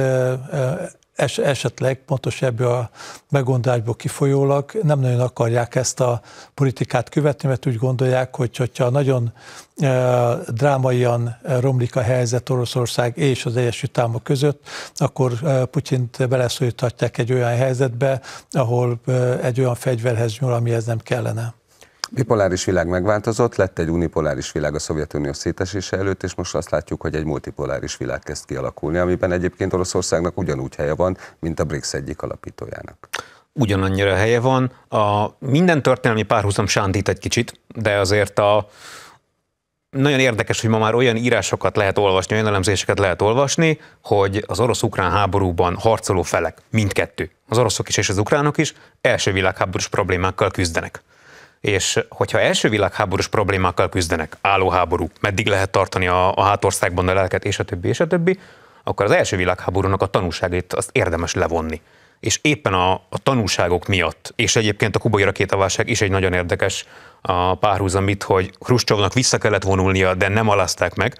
C: es, esetleg pontos ebből a megondásból kifolyólag nem nagyon akarják ezt a politikát követni, mert úgy gondolják, hogy hogyha nagyon e, drámaian romlik a helyzet Oroszország és az Egyesült Államok között, akkor e, Putyint beleszólíthatják egy olyan helyzetbe, ahol e, egy olyan fegyverhez nyúl, amihez nem kellene
A: bipoláris világ megváltozott, lett egy unipoláris világ a Szovjetunió szétesése előtt, és most azt látjuk, hogy egy multipoláris világ kezd kialakulni, amiben egyébként Oroszországnak ugyanúgy helye van, mint a BRICS egyik alapítójának
D: ugyanannyira helye van. A minden történelmi párhuzam sántít egy kicsit, de azért a nagyon érdekes, hogy ma már olyan írásokat lehet olvasni, olyan elemzéseket lehet olvasni, hogy az orosz-ukrán háborúban harcoló felek, mindkettő, az oroszok is és az ukránok is első világháborús problémákkal küzdenek. És hogyha első világháborús problémákkal küzdenek, állóháború, meddig lehet tartani a, a hátországban a lelket, és a többi, és a többi, akkor az első világháborúnak a tanúságait azt érdemes levonni. És éppen a, a tanúságok miatt, és egyébként a kubai rakétaválság is egy nagyon érdekes a párhuzam itt, hogy Hruscsovnak vissza kellett vonulnia, de nem alázták meg,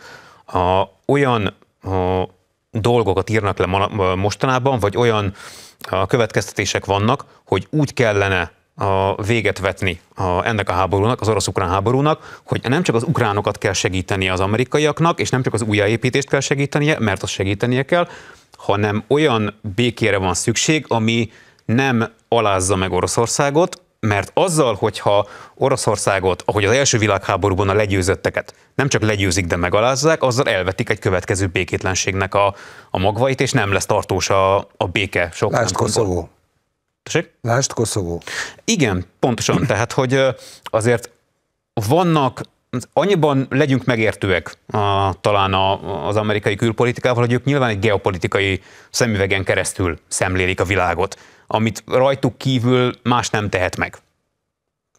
D: a, olyan a, dolgokat írnak le mostanában, vagy olyan a következtetések vannak, hogy úgy kellene a véget vetni a, ennek a háborúnak, az orosz-ukrán háborúnak, hogy nem csak az ukránokat kell segíteni az amerikaiaknak, és nem csak az újjáépítést kell segítenie, mert azt segítenie kell, hanem olyan békére van szükség, ami nem alázza meg Oroszországot, mert azzal, hogyha Oroszországot, ahogy az első világháborúban a legyőzötteket nem csak legyőzik, de megalázzák, azzal elvetik egy következő békétlenségnek a, a magvait, és nem lesz tartós a, a béke sok Lásd Koszovó. Tessék? Lásd Koszovó. Igen, pontosan. Tehát, hogy azért vannak annyiban legyünk megértőek a, talán a, az amerikai külpolitikával, hogy ők nyilván egy geopolitikai szemüvegen keresztül szemlélik a világot, amit rajtuk kívül más nem tehet meg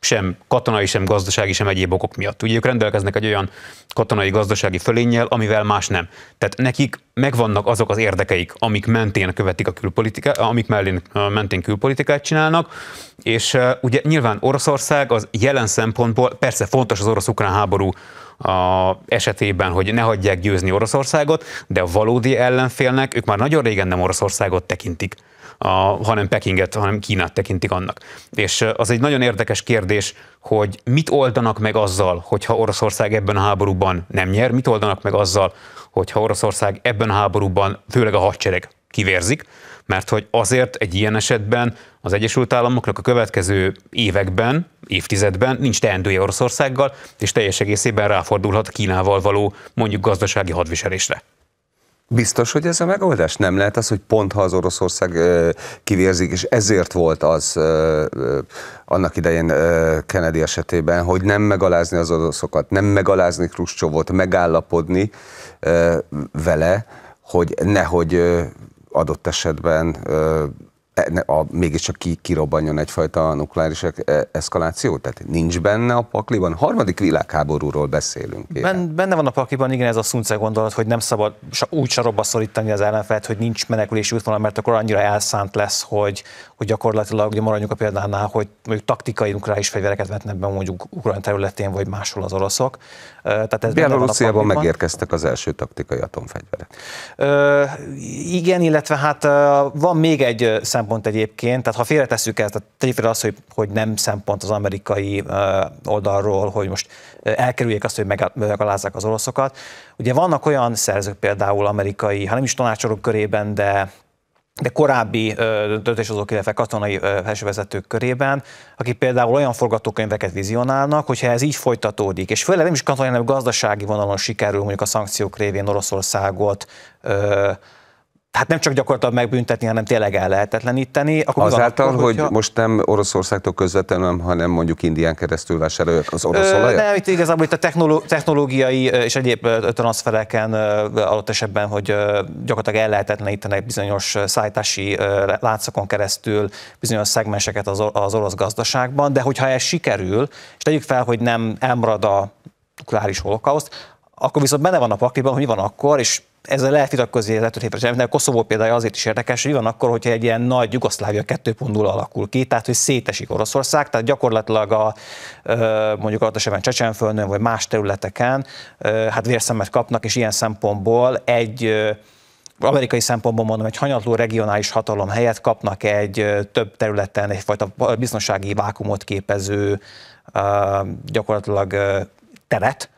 D: sem katonai, sem gazdasági, sem egyéb okok miatt. Ugye ők rendelkeznek egy olyan katonai gazdasági fölénnyel, amivel más nem. Tehát nekik megvannak azok az érdekeik, amik mentén követik a külpolitikát, amik mellén, mentén külpolitikát csinálnak, és ugye nyilván Oroszország az jelen szempontból, persze fontos az orosz-ukrán háború a esetében, hogy ne hagyják győzni Oroszországot, de a valódi ellenfélnek ők már nagyon régen nem Oroszországot tekintik a, hanem Pekinget, hanem Kínát tekintik annak. És az egy nagyon érdekes kérdés, hogy mit oldanak meg azzal, hogyha Oroszország ebben a háborúban nem nyer, mit oldanak meg azzal, hogyha Oroszország ebben a háborúban, főleg a hadsereg kivérzik, mert hogy azért egy ilyen esetben az Egyesült Államoknak a következő években, évtizedben nincs teendője Oroszországgal, és teljes egészében ráfordulhat Kínával való mondjuk gazdasági hadviselésre.
A: Biztos, hogy ez a megoldás? Nem lehet az, hogy pont ha az Oroszország kivérzik, és ezért volt az annak idején Kennedy esetében, hogy nem megalázni az oroszokat, nem megalázni Kruscsovot, megállapodni vele, hogy nehogy adott esetben E, a, mégiscsak ki, kirobbanjon egyfajta nukleáris e, eszkaláció? Tehát nincs benne a pakliban? Harmadik világháborúról beszélünk.
E: Ben, benne van a pakliban, igen, ez a szunce gondolat, hogy nem szabad úgy sarokba szorítani az ellenfelet, hogy nincs menekülési útvonal, mert akkor annyira elszánt lesz, hogy, hogy gyakorlatilag ugye maradjunk a példánál, hogy mondjuk taktikai nukleáris fegyvereket vetnek be mondjuk Ukrajna területén, vagy máshol az oroszok. Tehát ez Bielorussziában
A: megérkeztek az első taktikai atomfegyverek.
E: Ö, igen, illetve hát van még egy szempont, szempont egyébként, tehát ha félretesszük ezt, tegyük fel azt, hogy, hogy nem szempont az amerikai oldalról, hogy most elkerüljék azt, hogy megalázzák az oroszokat. Ugye vannak olyan szerzők például amerikai, ha nem is tanácsorok körében, de de korábbi döntéshozók, illetve katonai felsővezetők körében, akik például olyan forgatókönyveket vizionálnak, hogyha ez így folytatódik, és főleg nem is katonai, hanem gazdasági vonalon sikerül mondjuk a szankciók révén Oroszországot ö, hát nem csak gyakorlatilag megbüntetni, hanem tényleg el lehetetleníteni. Akkor Azáltal, akkor, hogy hogyha...
A: most nem Oroszországtól közvetlenül, hanem mondjuk Indián keresztül vásárolják az orosz Ö, olajat? Nem,
E: itt igazából itt a technológiai és egyéb transfereken adott esetben, hogy gyakorlatilag el lehetetlenítenek bizonyos szállítási látszakon keresztül bizonyos szegmenseket az, az orosz gazdaságban, de hogyha ez sikerül, és tegyük fel, hogy nem elmarad a nukleáris holokauszt, akkor viszont benne van a pakliban, hogy mi van akkor, és ezzel lehet vitatkozni az eltörténet, mert Koszovó példája azért is érdekes, hogy van akkor, hogyha egy ilyen nagy Jugoszlávia 2.0 alakul ki, tehát hogy szétesik Oroszország, tehát gyakorlatilag a mondjuk a esetben Csecsenföldön vagy más területeken hát vérszemet kapnak, és ilyen szempontból egy amerikai szempontból mondom, egy hanyatló regionális hatalom helyett kapnak egy több területen egyfajta biztonsági vákumot képező gyakorlatilag teret,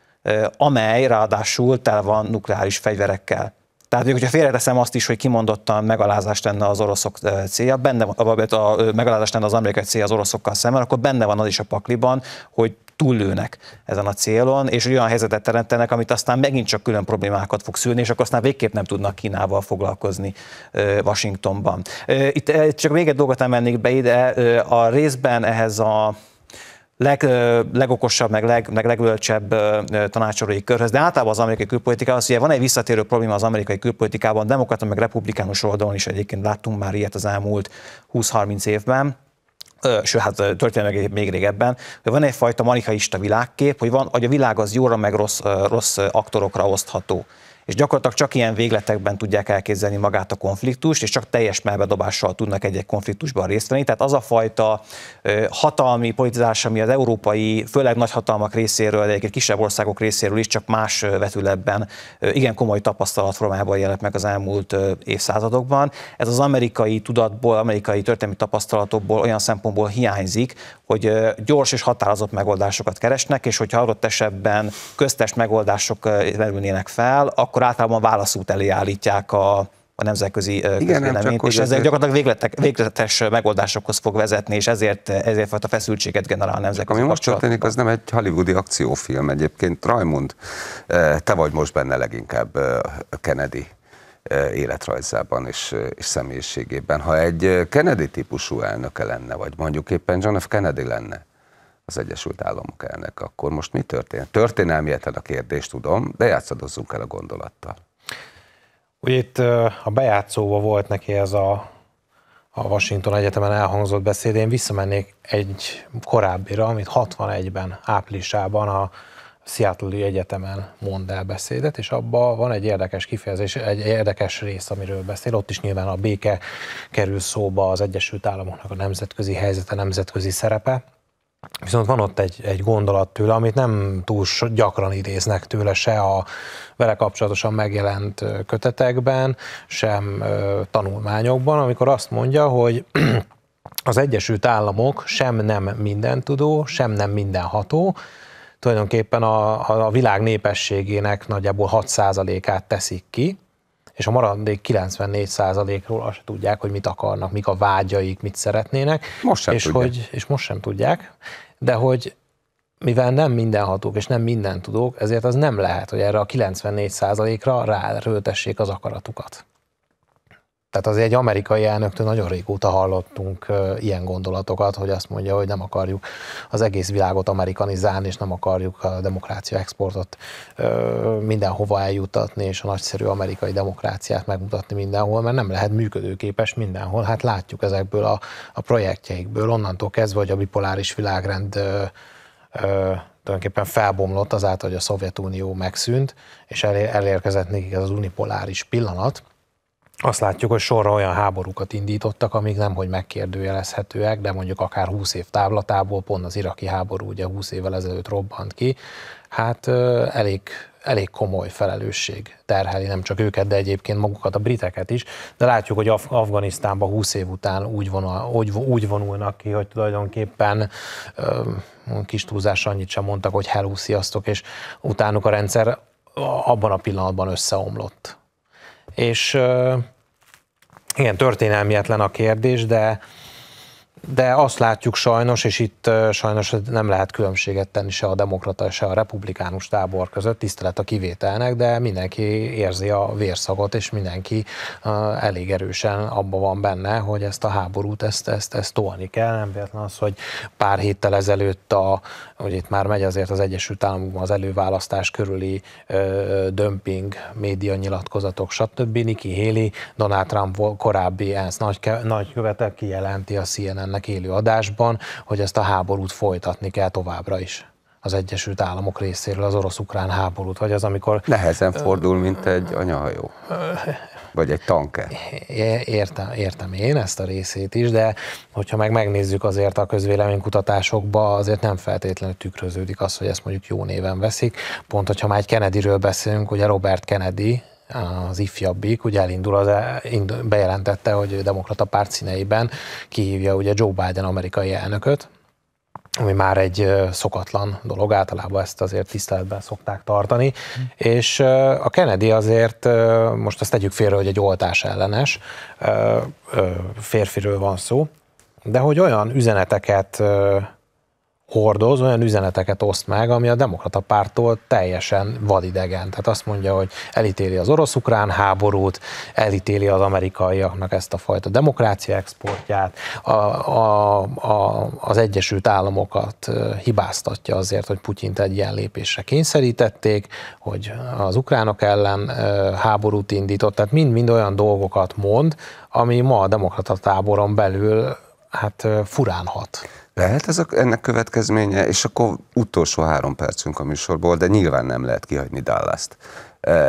E: amely ráadásul tele van nukleáris fegyverekkel. Tehát még hogyha félreteszem azt is, hogy kimondottan megalázás lenne az oroszok célja, benne van, a, a, a megalázás lenne az amerikai célja az oroszokkal szemben, akkor benne van az is a pakliban, hogy túllőnek ezen a célon, és olyan helyzetet teremtenek, amit aztán megint csak külön problémákat fog szülni, és akkor aztán végképp nem tudnak Kínával foglalkozni Washingtonban. Itt csak még egy dolgot emelnék be ide, a részben ehhez a leg, legokosabb, meg, leg, meg legölcsebb tanácsolói körhöz, de általában az amerikai az ugye van egy visszatérő probléma az amerikai külpolitikában, demokrata meg republikánus oldalon is egyébként láttunk már ilyet az elmúlt 20-30 évben, sőt, hát történelmileg még régebben, hogy van egyfajta manichaista világkép, hogy, van, hogy a világ az jóra meg rossz, rossz aktorokra osztható és gyakorlatilag csak ilyen végletekben tudják elképzelni magát a konfliktust, és csak teljes melbedobással tudnak egy-egy konfliktusban részt venni. Tehát az a fajta hatalmi politizálás, ami az európai, főleg nagyhatalmak részéről, de egyébként kisebb országok részéről is csak más vetületben, igen komoly tapasztalatformában jelent meg az elmúlt évszázadokban. Ez az amerikai tudatból, amerikai történelmi tapasztalatokból olyan szempontból hiányzik, hogy gyors és határozott megoldásokat keresnek, és hogyha adott esetben köztes megoldások merülnének fel, akkor akkor általában válaszút elé állítják a, a nemzetközi közvéleményt, és ezek gyakorlatilag végletek, végletes megoldásokhoz fog vezetni, és ezért, ezért fajta feszültséget generál nemzetközi Ami most történik,
A: az nem egy hollywoodi akciófilm egyébként. Rajmund, te vagy most benne leginkább Kennedy életrajzában és, és személyiségében. Ha egy Kennedy típusú elnöke lenne, vagy mondjuk éppen John F. Kennedy lenne, az Egyesült Államok elnök, akkor most mi történt? Történelmietlen a kérdést
B: tudom, de játszadozzunk el a gondolattal. Ugye itt a bejátszóva volt neki ez a, a Washington Egyetemen elhangzott beszéd, én visszamennék egy korábbira, amit 61-ben, áprilisában a Seattle Egyetemen mond el beszédet, és abban van egy érdekes kifejezés, egy érdekes rész, amiről beszél. Ott is nyilván a béke kerül szóba az Egyesült Államoknak a nemzetközi helyzete, nemzetközi szerepe. Viszont van ott egy, egy gondolat tőle, amit nem túl gyakran idéznek tőle se a vele kapcsolatosan megjelent kötetekben, sem tanulmányokban, amikor azt mondja, hogy az Egyesült Államok sem nem mindentudó, sem nem mindenható, tulajdonképpen a, a világ népességének nagyjából 6%-át teszik ki, és a maradék 94%-ról azt tudják, hogy mit akarnak, mik a vágyaik, mit szeretnének. Most sem és tudják. Hogy, és most sem tudják, de hogy mivel nem mindenhatók és nem minden tudók, ezért az nem lehet, hogy erre a 94%-ra rá az akaratukat. Tehát azért egy amerikai elnöktől nagyon régóta hallottunk ilyen gondolatokat, hogy azt mondja, hogy nem akarjuk az egész világot amerikanizálni, és nem akarjuk a demokrácia exportot mindenhova eljutatni, és a nagyszerű amerikai demokráciát megmutatni mindenhol, mert nem lehet működőképes mindenhol. Hát látjuk ezekből a, a projektjeikből, onnantól kezdve, hogy a bipoláris világrend tulajdonképpen felbomlott azáltal, hogy a Szovjetunió megszűnt, és elérkezett nekik ez az unipoláris pillanat, azt látjuk, hogy sorra olyan háborúkat indítottak, amik nem hogy megkérdőjelezhetőek, de mondjuk akár 20 év távlatából, pont az iraki háború ugye 20 évvel ezelőtt robbant ki, hát elég, elég komoly felelősség terheli nem csak őket, de egyébként magukat, a briteket is. De látjuk, hogy Af- Afganisztánban 20 év után úgy, vonul, úgy, úgy vonulnak ki, hogy tulajdonképpen kis túlzás annyit sem mondtak, hogy hello, sziasztok, és utánuk a rendszer abban a pillanatban összeomlott és igen, történelmietlen a kérdés, de, de azt látjuk sajnos, és itt sajnos nem lehet különbséget tenni se a demokrata, se a republikánus tábor között, tisztelet a kivételnek, de mindenki érzi a vérszagot, és mindenki elég erősen abban van benne, hogy ezt a háborút, ezt, ezt, ezt tolni kell. Nem véletlen az, hogy pár héttel ezelőtt a hogy itt már megy azért az Egyesült Államokban az előválasztás körüli ö, dömping, média nyilatkozatok, stb. Niki Héli, Donald Trump korábbi ENSZ nagyke, nagykövete kijelenti a CNN-nek élő adásban, hogy ezt a háborút folytatni kell továbbra is az Egyesült Államok részéről az orosz-ukrán háborút, vagy az, amikor... Nehezen fordul, mint egy anyahajó vagy egy tanker. Értem, értem én ezt a részét is, de hogyha meg megnézzük azért a közvéleménykutatásokba, azért nem feltétlenül tükröződik az, hogy ezt mondjuk jó néven veszik. Pont, hogyha már egy Kennedyről beszélünk, ugye Robert Kennedy, az ifjabbik, ugye elindul, az, e- bejelentette, hogy demokrata párt színeiben kihívja ugye Joe Biden amerikai elnököt, ami már egy szokatlan dolog, általában ezt azért tiszteletben szokták tartani, mm. és a Kennedy azért, most azt tegyük félre, hogy egy oltás ellenes férfiről van szó, de hogy olyan üzeneteket hordoz, olyan üzeneteket oszt meg, ami a demokrata pártól teljesen vadidegen. Tehát azt mondja, hogy elítéli az orosz-ukrán háborút, elítéli az amerikaiaknak ezt a fajta demokrácia exportját, a, a, a, az Egyesült Államokat hibáztatja azért, hogy Putyint egy ilyen lépésre kényszerítették, hogy az ukránok ellen háborút indított, tehát mind-mind olyan dolgokat mond, ami ma a demokrata táboron belül hát furán hat. Lehet ez
A: a, ennek következménye? És akkor utolsó három percünk a műsorból, de nyilván nem lehet kihagyni Dallas-t.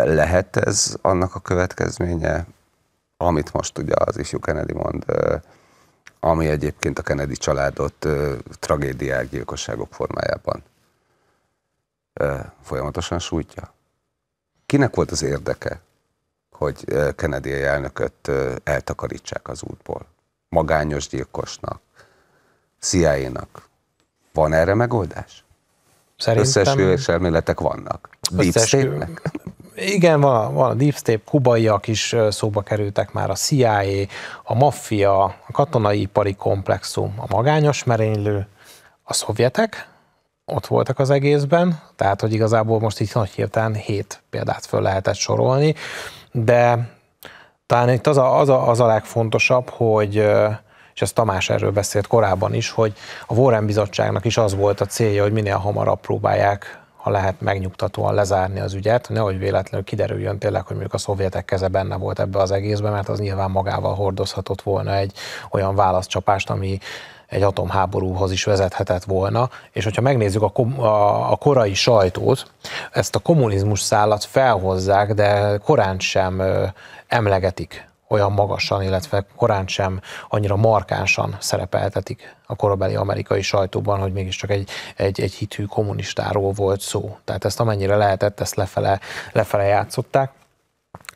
A: Lehet ez annak a következménye, amit most ugye az ifjú Kennedy mond, ami egyébként a Kennedy családot tragédiák, gyilkosságok formájában folyamatosan sújtja? Kinek volt az érdeke, hogy Kennedy elnököt eltakarítsák az útból? Magányos gyilkosnak, CIA-nak van erre megoldás? Szerintem... és elméletek vannak. Deep state
B: Igen, van a, van a Deep State, kubaiak is szóba kerültek már, a CIA, a maffia, a katonai ipari komplexum, a magányos merénylő, a szovjetek, ott voltak az egészben, tehát hogy igazából most itt nagy hirtelen hét példát föl lehetett sorolni, de talán itt az a, az a, az a legfontosabb, hogy és ez Tamás erről beszélt korábban is, hogy a Warren Bizottságnak is az volt a célja, hogy minél hamarabb próbálják ha lehet megnyugtatóan lezárni az ügyet, nehogy véletlenül kiderüljön tényleg, hogy mondjuk a szovjetek keze benne volt ebbe az egészben, mert az nyilván magával hordozhatott volna egy olyan válaszcsapást, ami egy atomháborúhoz is vezethetett volna, és hogyha megnézzük a, kom- a, a korai sajtót, ezt a kommunizmus szállat felhozzák, de korán sem ö, emlegetik olyan magasan, illetve korán sem annyira markánsan szerepeltetik a korabeli amerikai sajtóban, hogy mégiscsak egy, egy, egy hitű kommunistáról volt szó. Tehát ezt amennyire lehetett, ezt lefele, lefele játszották.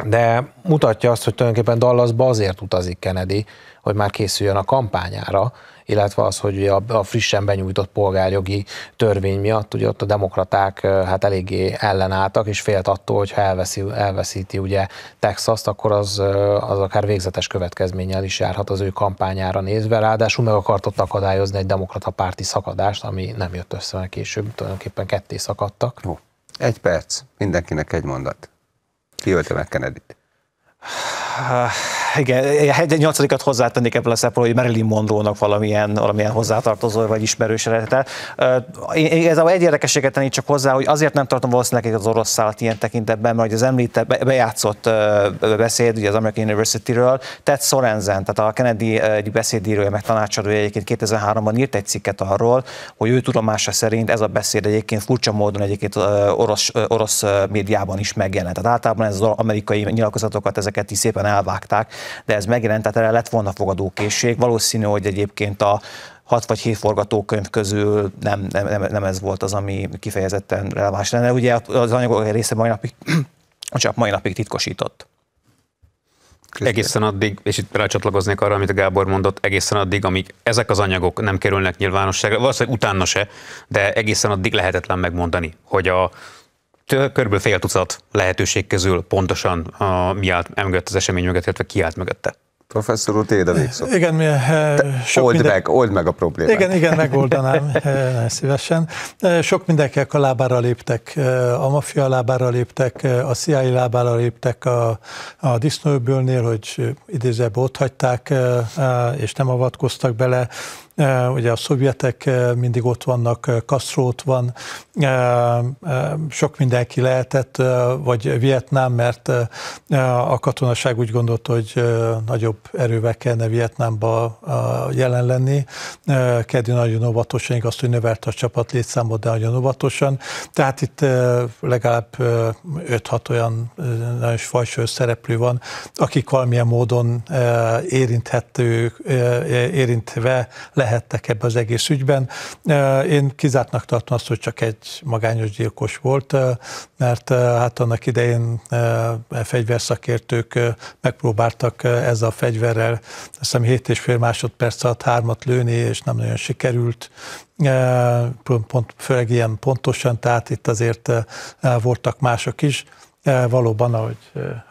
B: De mutatja azt, hogy tulajdonképpen Dallasba azért utazik Kennedy, hogy már készüljön a kampányára, illetve az, hogy ugye a, frissen benyújtott polgárjogi törvény miatt ugye ott a demokraták hát eléggé ellenálltak, és félt attól, hogy ha elveszi, elveszíti ugye Texas-t, akkor az, az akár végzetes következménnyel is járhat az ő kampányára nézve, ráadásul meg akart ott akadályozni egy demokrata párti szakadást, ami nem jött össze, mert később tulajdonképpen ketté szakadtak. Hú.
A: egy perc, mindenkinek egy mondat. Ki meg kennedy
E: igen, nyolcadikat hozzátennék ebből a szempontból, hogy Marilyn Monroe-nak valamilyen, valamilyen hozzátartozó vagy ismerős lehet. Ez ez egy érdekességet tenni csak hozzá, hogy azért nem tartom valószínűleg az orosz szállat ilyen tekintetben, mert az említett, bejátszott beszéd ugye az American University-ről, Ted Sorensen, tehát a Kennedy egy beszédírója, meg tanácsadója egyébként 2003-ban írt egy cikket arról, hogy ő tudomása szerint ez a beszéd egyébként furcsa módon egyébként orosz, orosz médiában is megjelent. Tehát általában ez az amerikai nyilatkozatokat ezeket is szépen elvágták, de ez megjelent, tehát erre lett volna fogadókészség. Valószínű, hogy egyébként a hat vagy hét forgatókönyv közül nem, nem, nem, nem ez volt az, ami kifejezetten releváns lenne. Ugye az anyagok része mai napig, csak mai napig titkosított.
D: Krisztus. Egészen addig, és itt rácsatlakoznék arra, amit a Gábor mondott, egészen addig, amíg ezek az anyagok nem kerülnek nyilvánosságra, valószínűleg utána se, de egészen addig lehetetlen megmondani, hogy a Körülbelül fél tucat lehetőség közül pontosan a, mi állt mögött az esemény mögött, illetve ki állt mögötte. Professzor úr, tiéd a végszó.
C: Igen, mi, eh, sok old, minden... meg, old meg a problémát. Igen, igen, megoldanám eh, szívesen. Eh, sok mindenkek a lábára léptek, a maffia lábára léptek, a CIA lábára léptek a, a disznóöbölnél, hogy idézőbb ott hagyták, és nem avatkoztak bele. Eh, ugye a szovjetek eh, mindig ott vannak, eh, Castro ott van, sok mindenki lehetett, vagy Vietnám, mert a katonaság úgy gondolta, hogy nagyobb erővel kellene Vietnámba jelen lenni. Keddi nagyon óvatosan, igaz, hogy növelt a csapat létszámot, de nagyon óvatosan. Tehát itt legalább 5-6 olyan nagyon fajsó szereplő van, akik valamilyen módon érinthető, érintve le lehettek ebbe az egész ügyben. Én kizártnak tartom azt, hogy csak egy magányos gyilkos volt, mert hát annak idején e fegyverszakértők megpróbáltak ezzel a fegyverrel, azt hiszem 7,5 és másodperc alatt hármat lőni, és nem nagyon sikerült, pont, főleg ilyen pontosan, tehát itt azért voltak mások is. Valóban, ahogy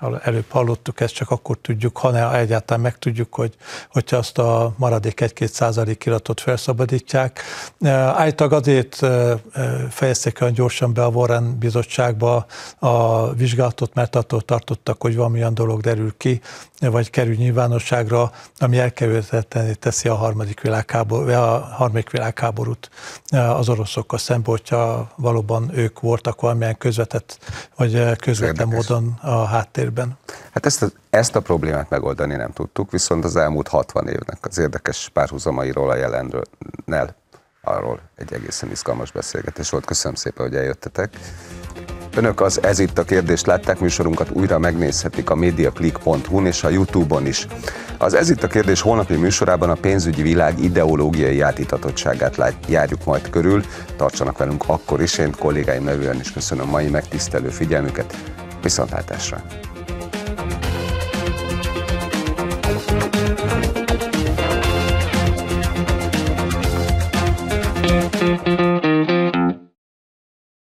C: eh, előbb hallottuk, ezt csak akkor tudjuk, ha ne egyáltalán megtudjuk, hogy, hogyha azt a maradék 1-2 százalék iratot felszabadítják. Eh, állítólag azért eh, fejezték olyan gyorsan be a Warren bizottságba a vizsgálatot, mert attól tartottak, hogy valamilyen dolog derül ki, vagy kerül nyilvánosságra, ami elkerülhetetlené teszi a harmadik világháború, a harmadik világháborút az oroszokkal szemben, hogyha valóban ők voltak valamilyen közvetett, vagy közvetett érdekes. módon a háttérben.
A: Hát ezt a, ezt a problémát megoldani nem tudtuk, viszont az elmúlt 60 évnek az érdekes párhuzamairól a jelenről, arról egy egészen izgalmas beszélgetés volt. Köszönöm szépen, hogy eljöttetek. Önök az Ez itt a kérdést látták műsorunkat újra megnézhetik a mediaclick.hu-n és a Youtube-on is. Az Ez itt a kérdés holnapi műsorában a pénzügyi világ ideológiai átítatottságát járjuk majd körül. Tartsanak velünk akkor is, én kollégáim nevűen is köszönöm mai megtisztelő figyelmüket. Viszontlátásra!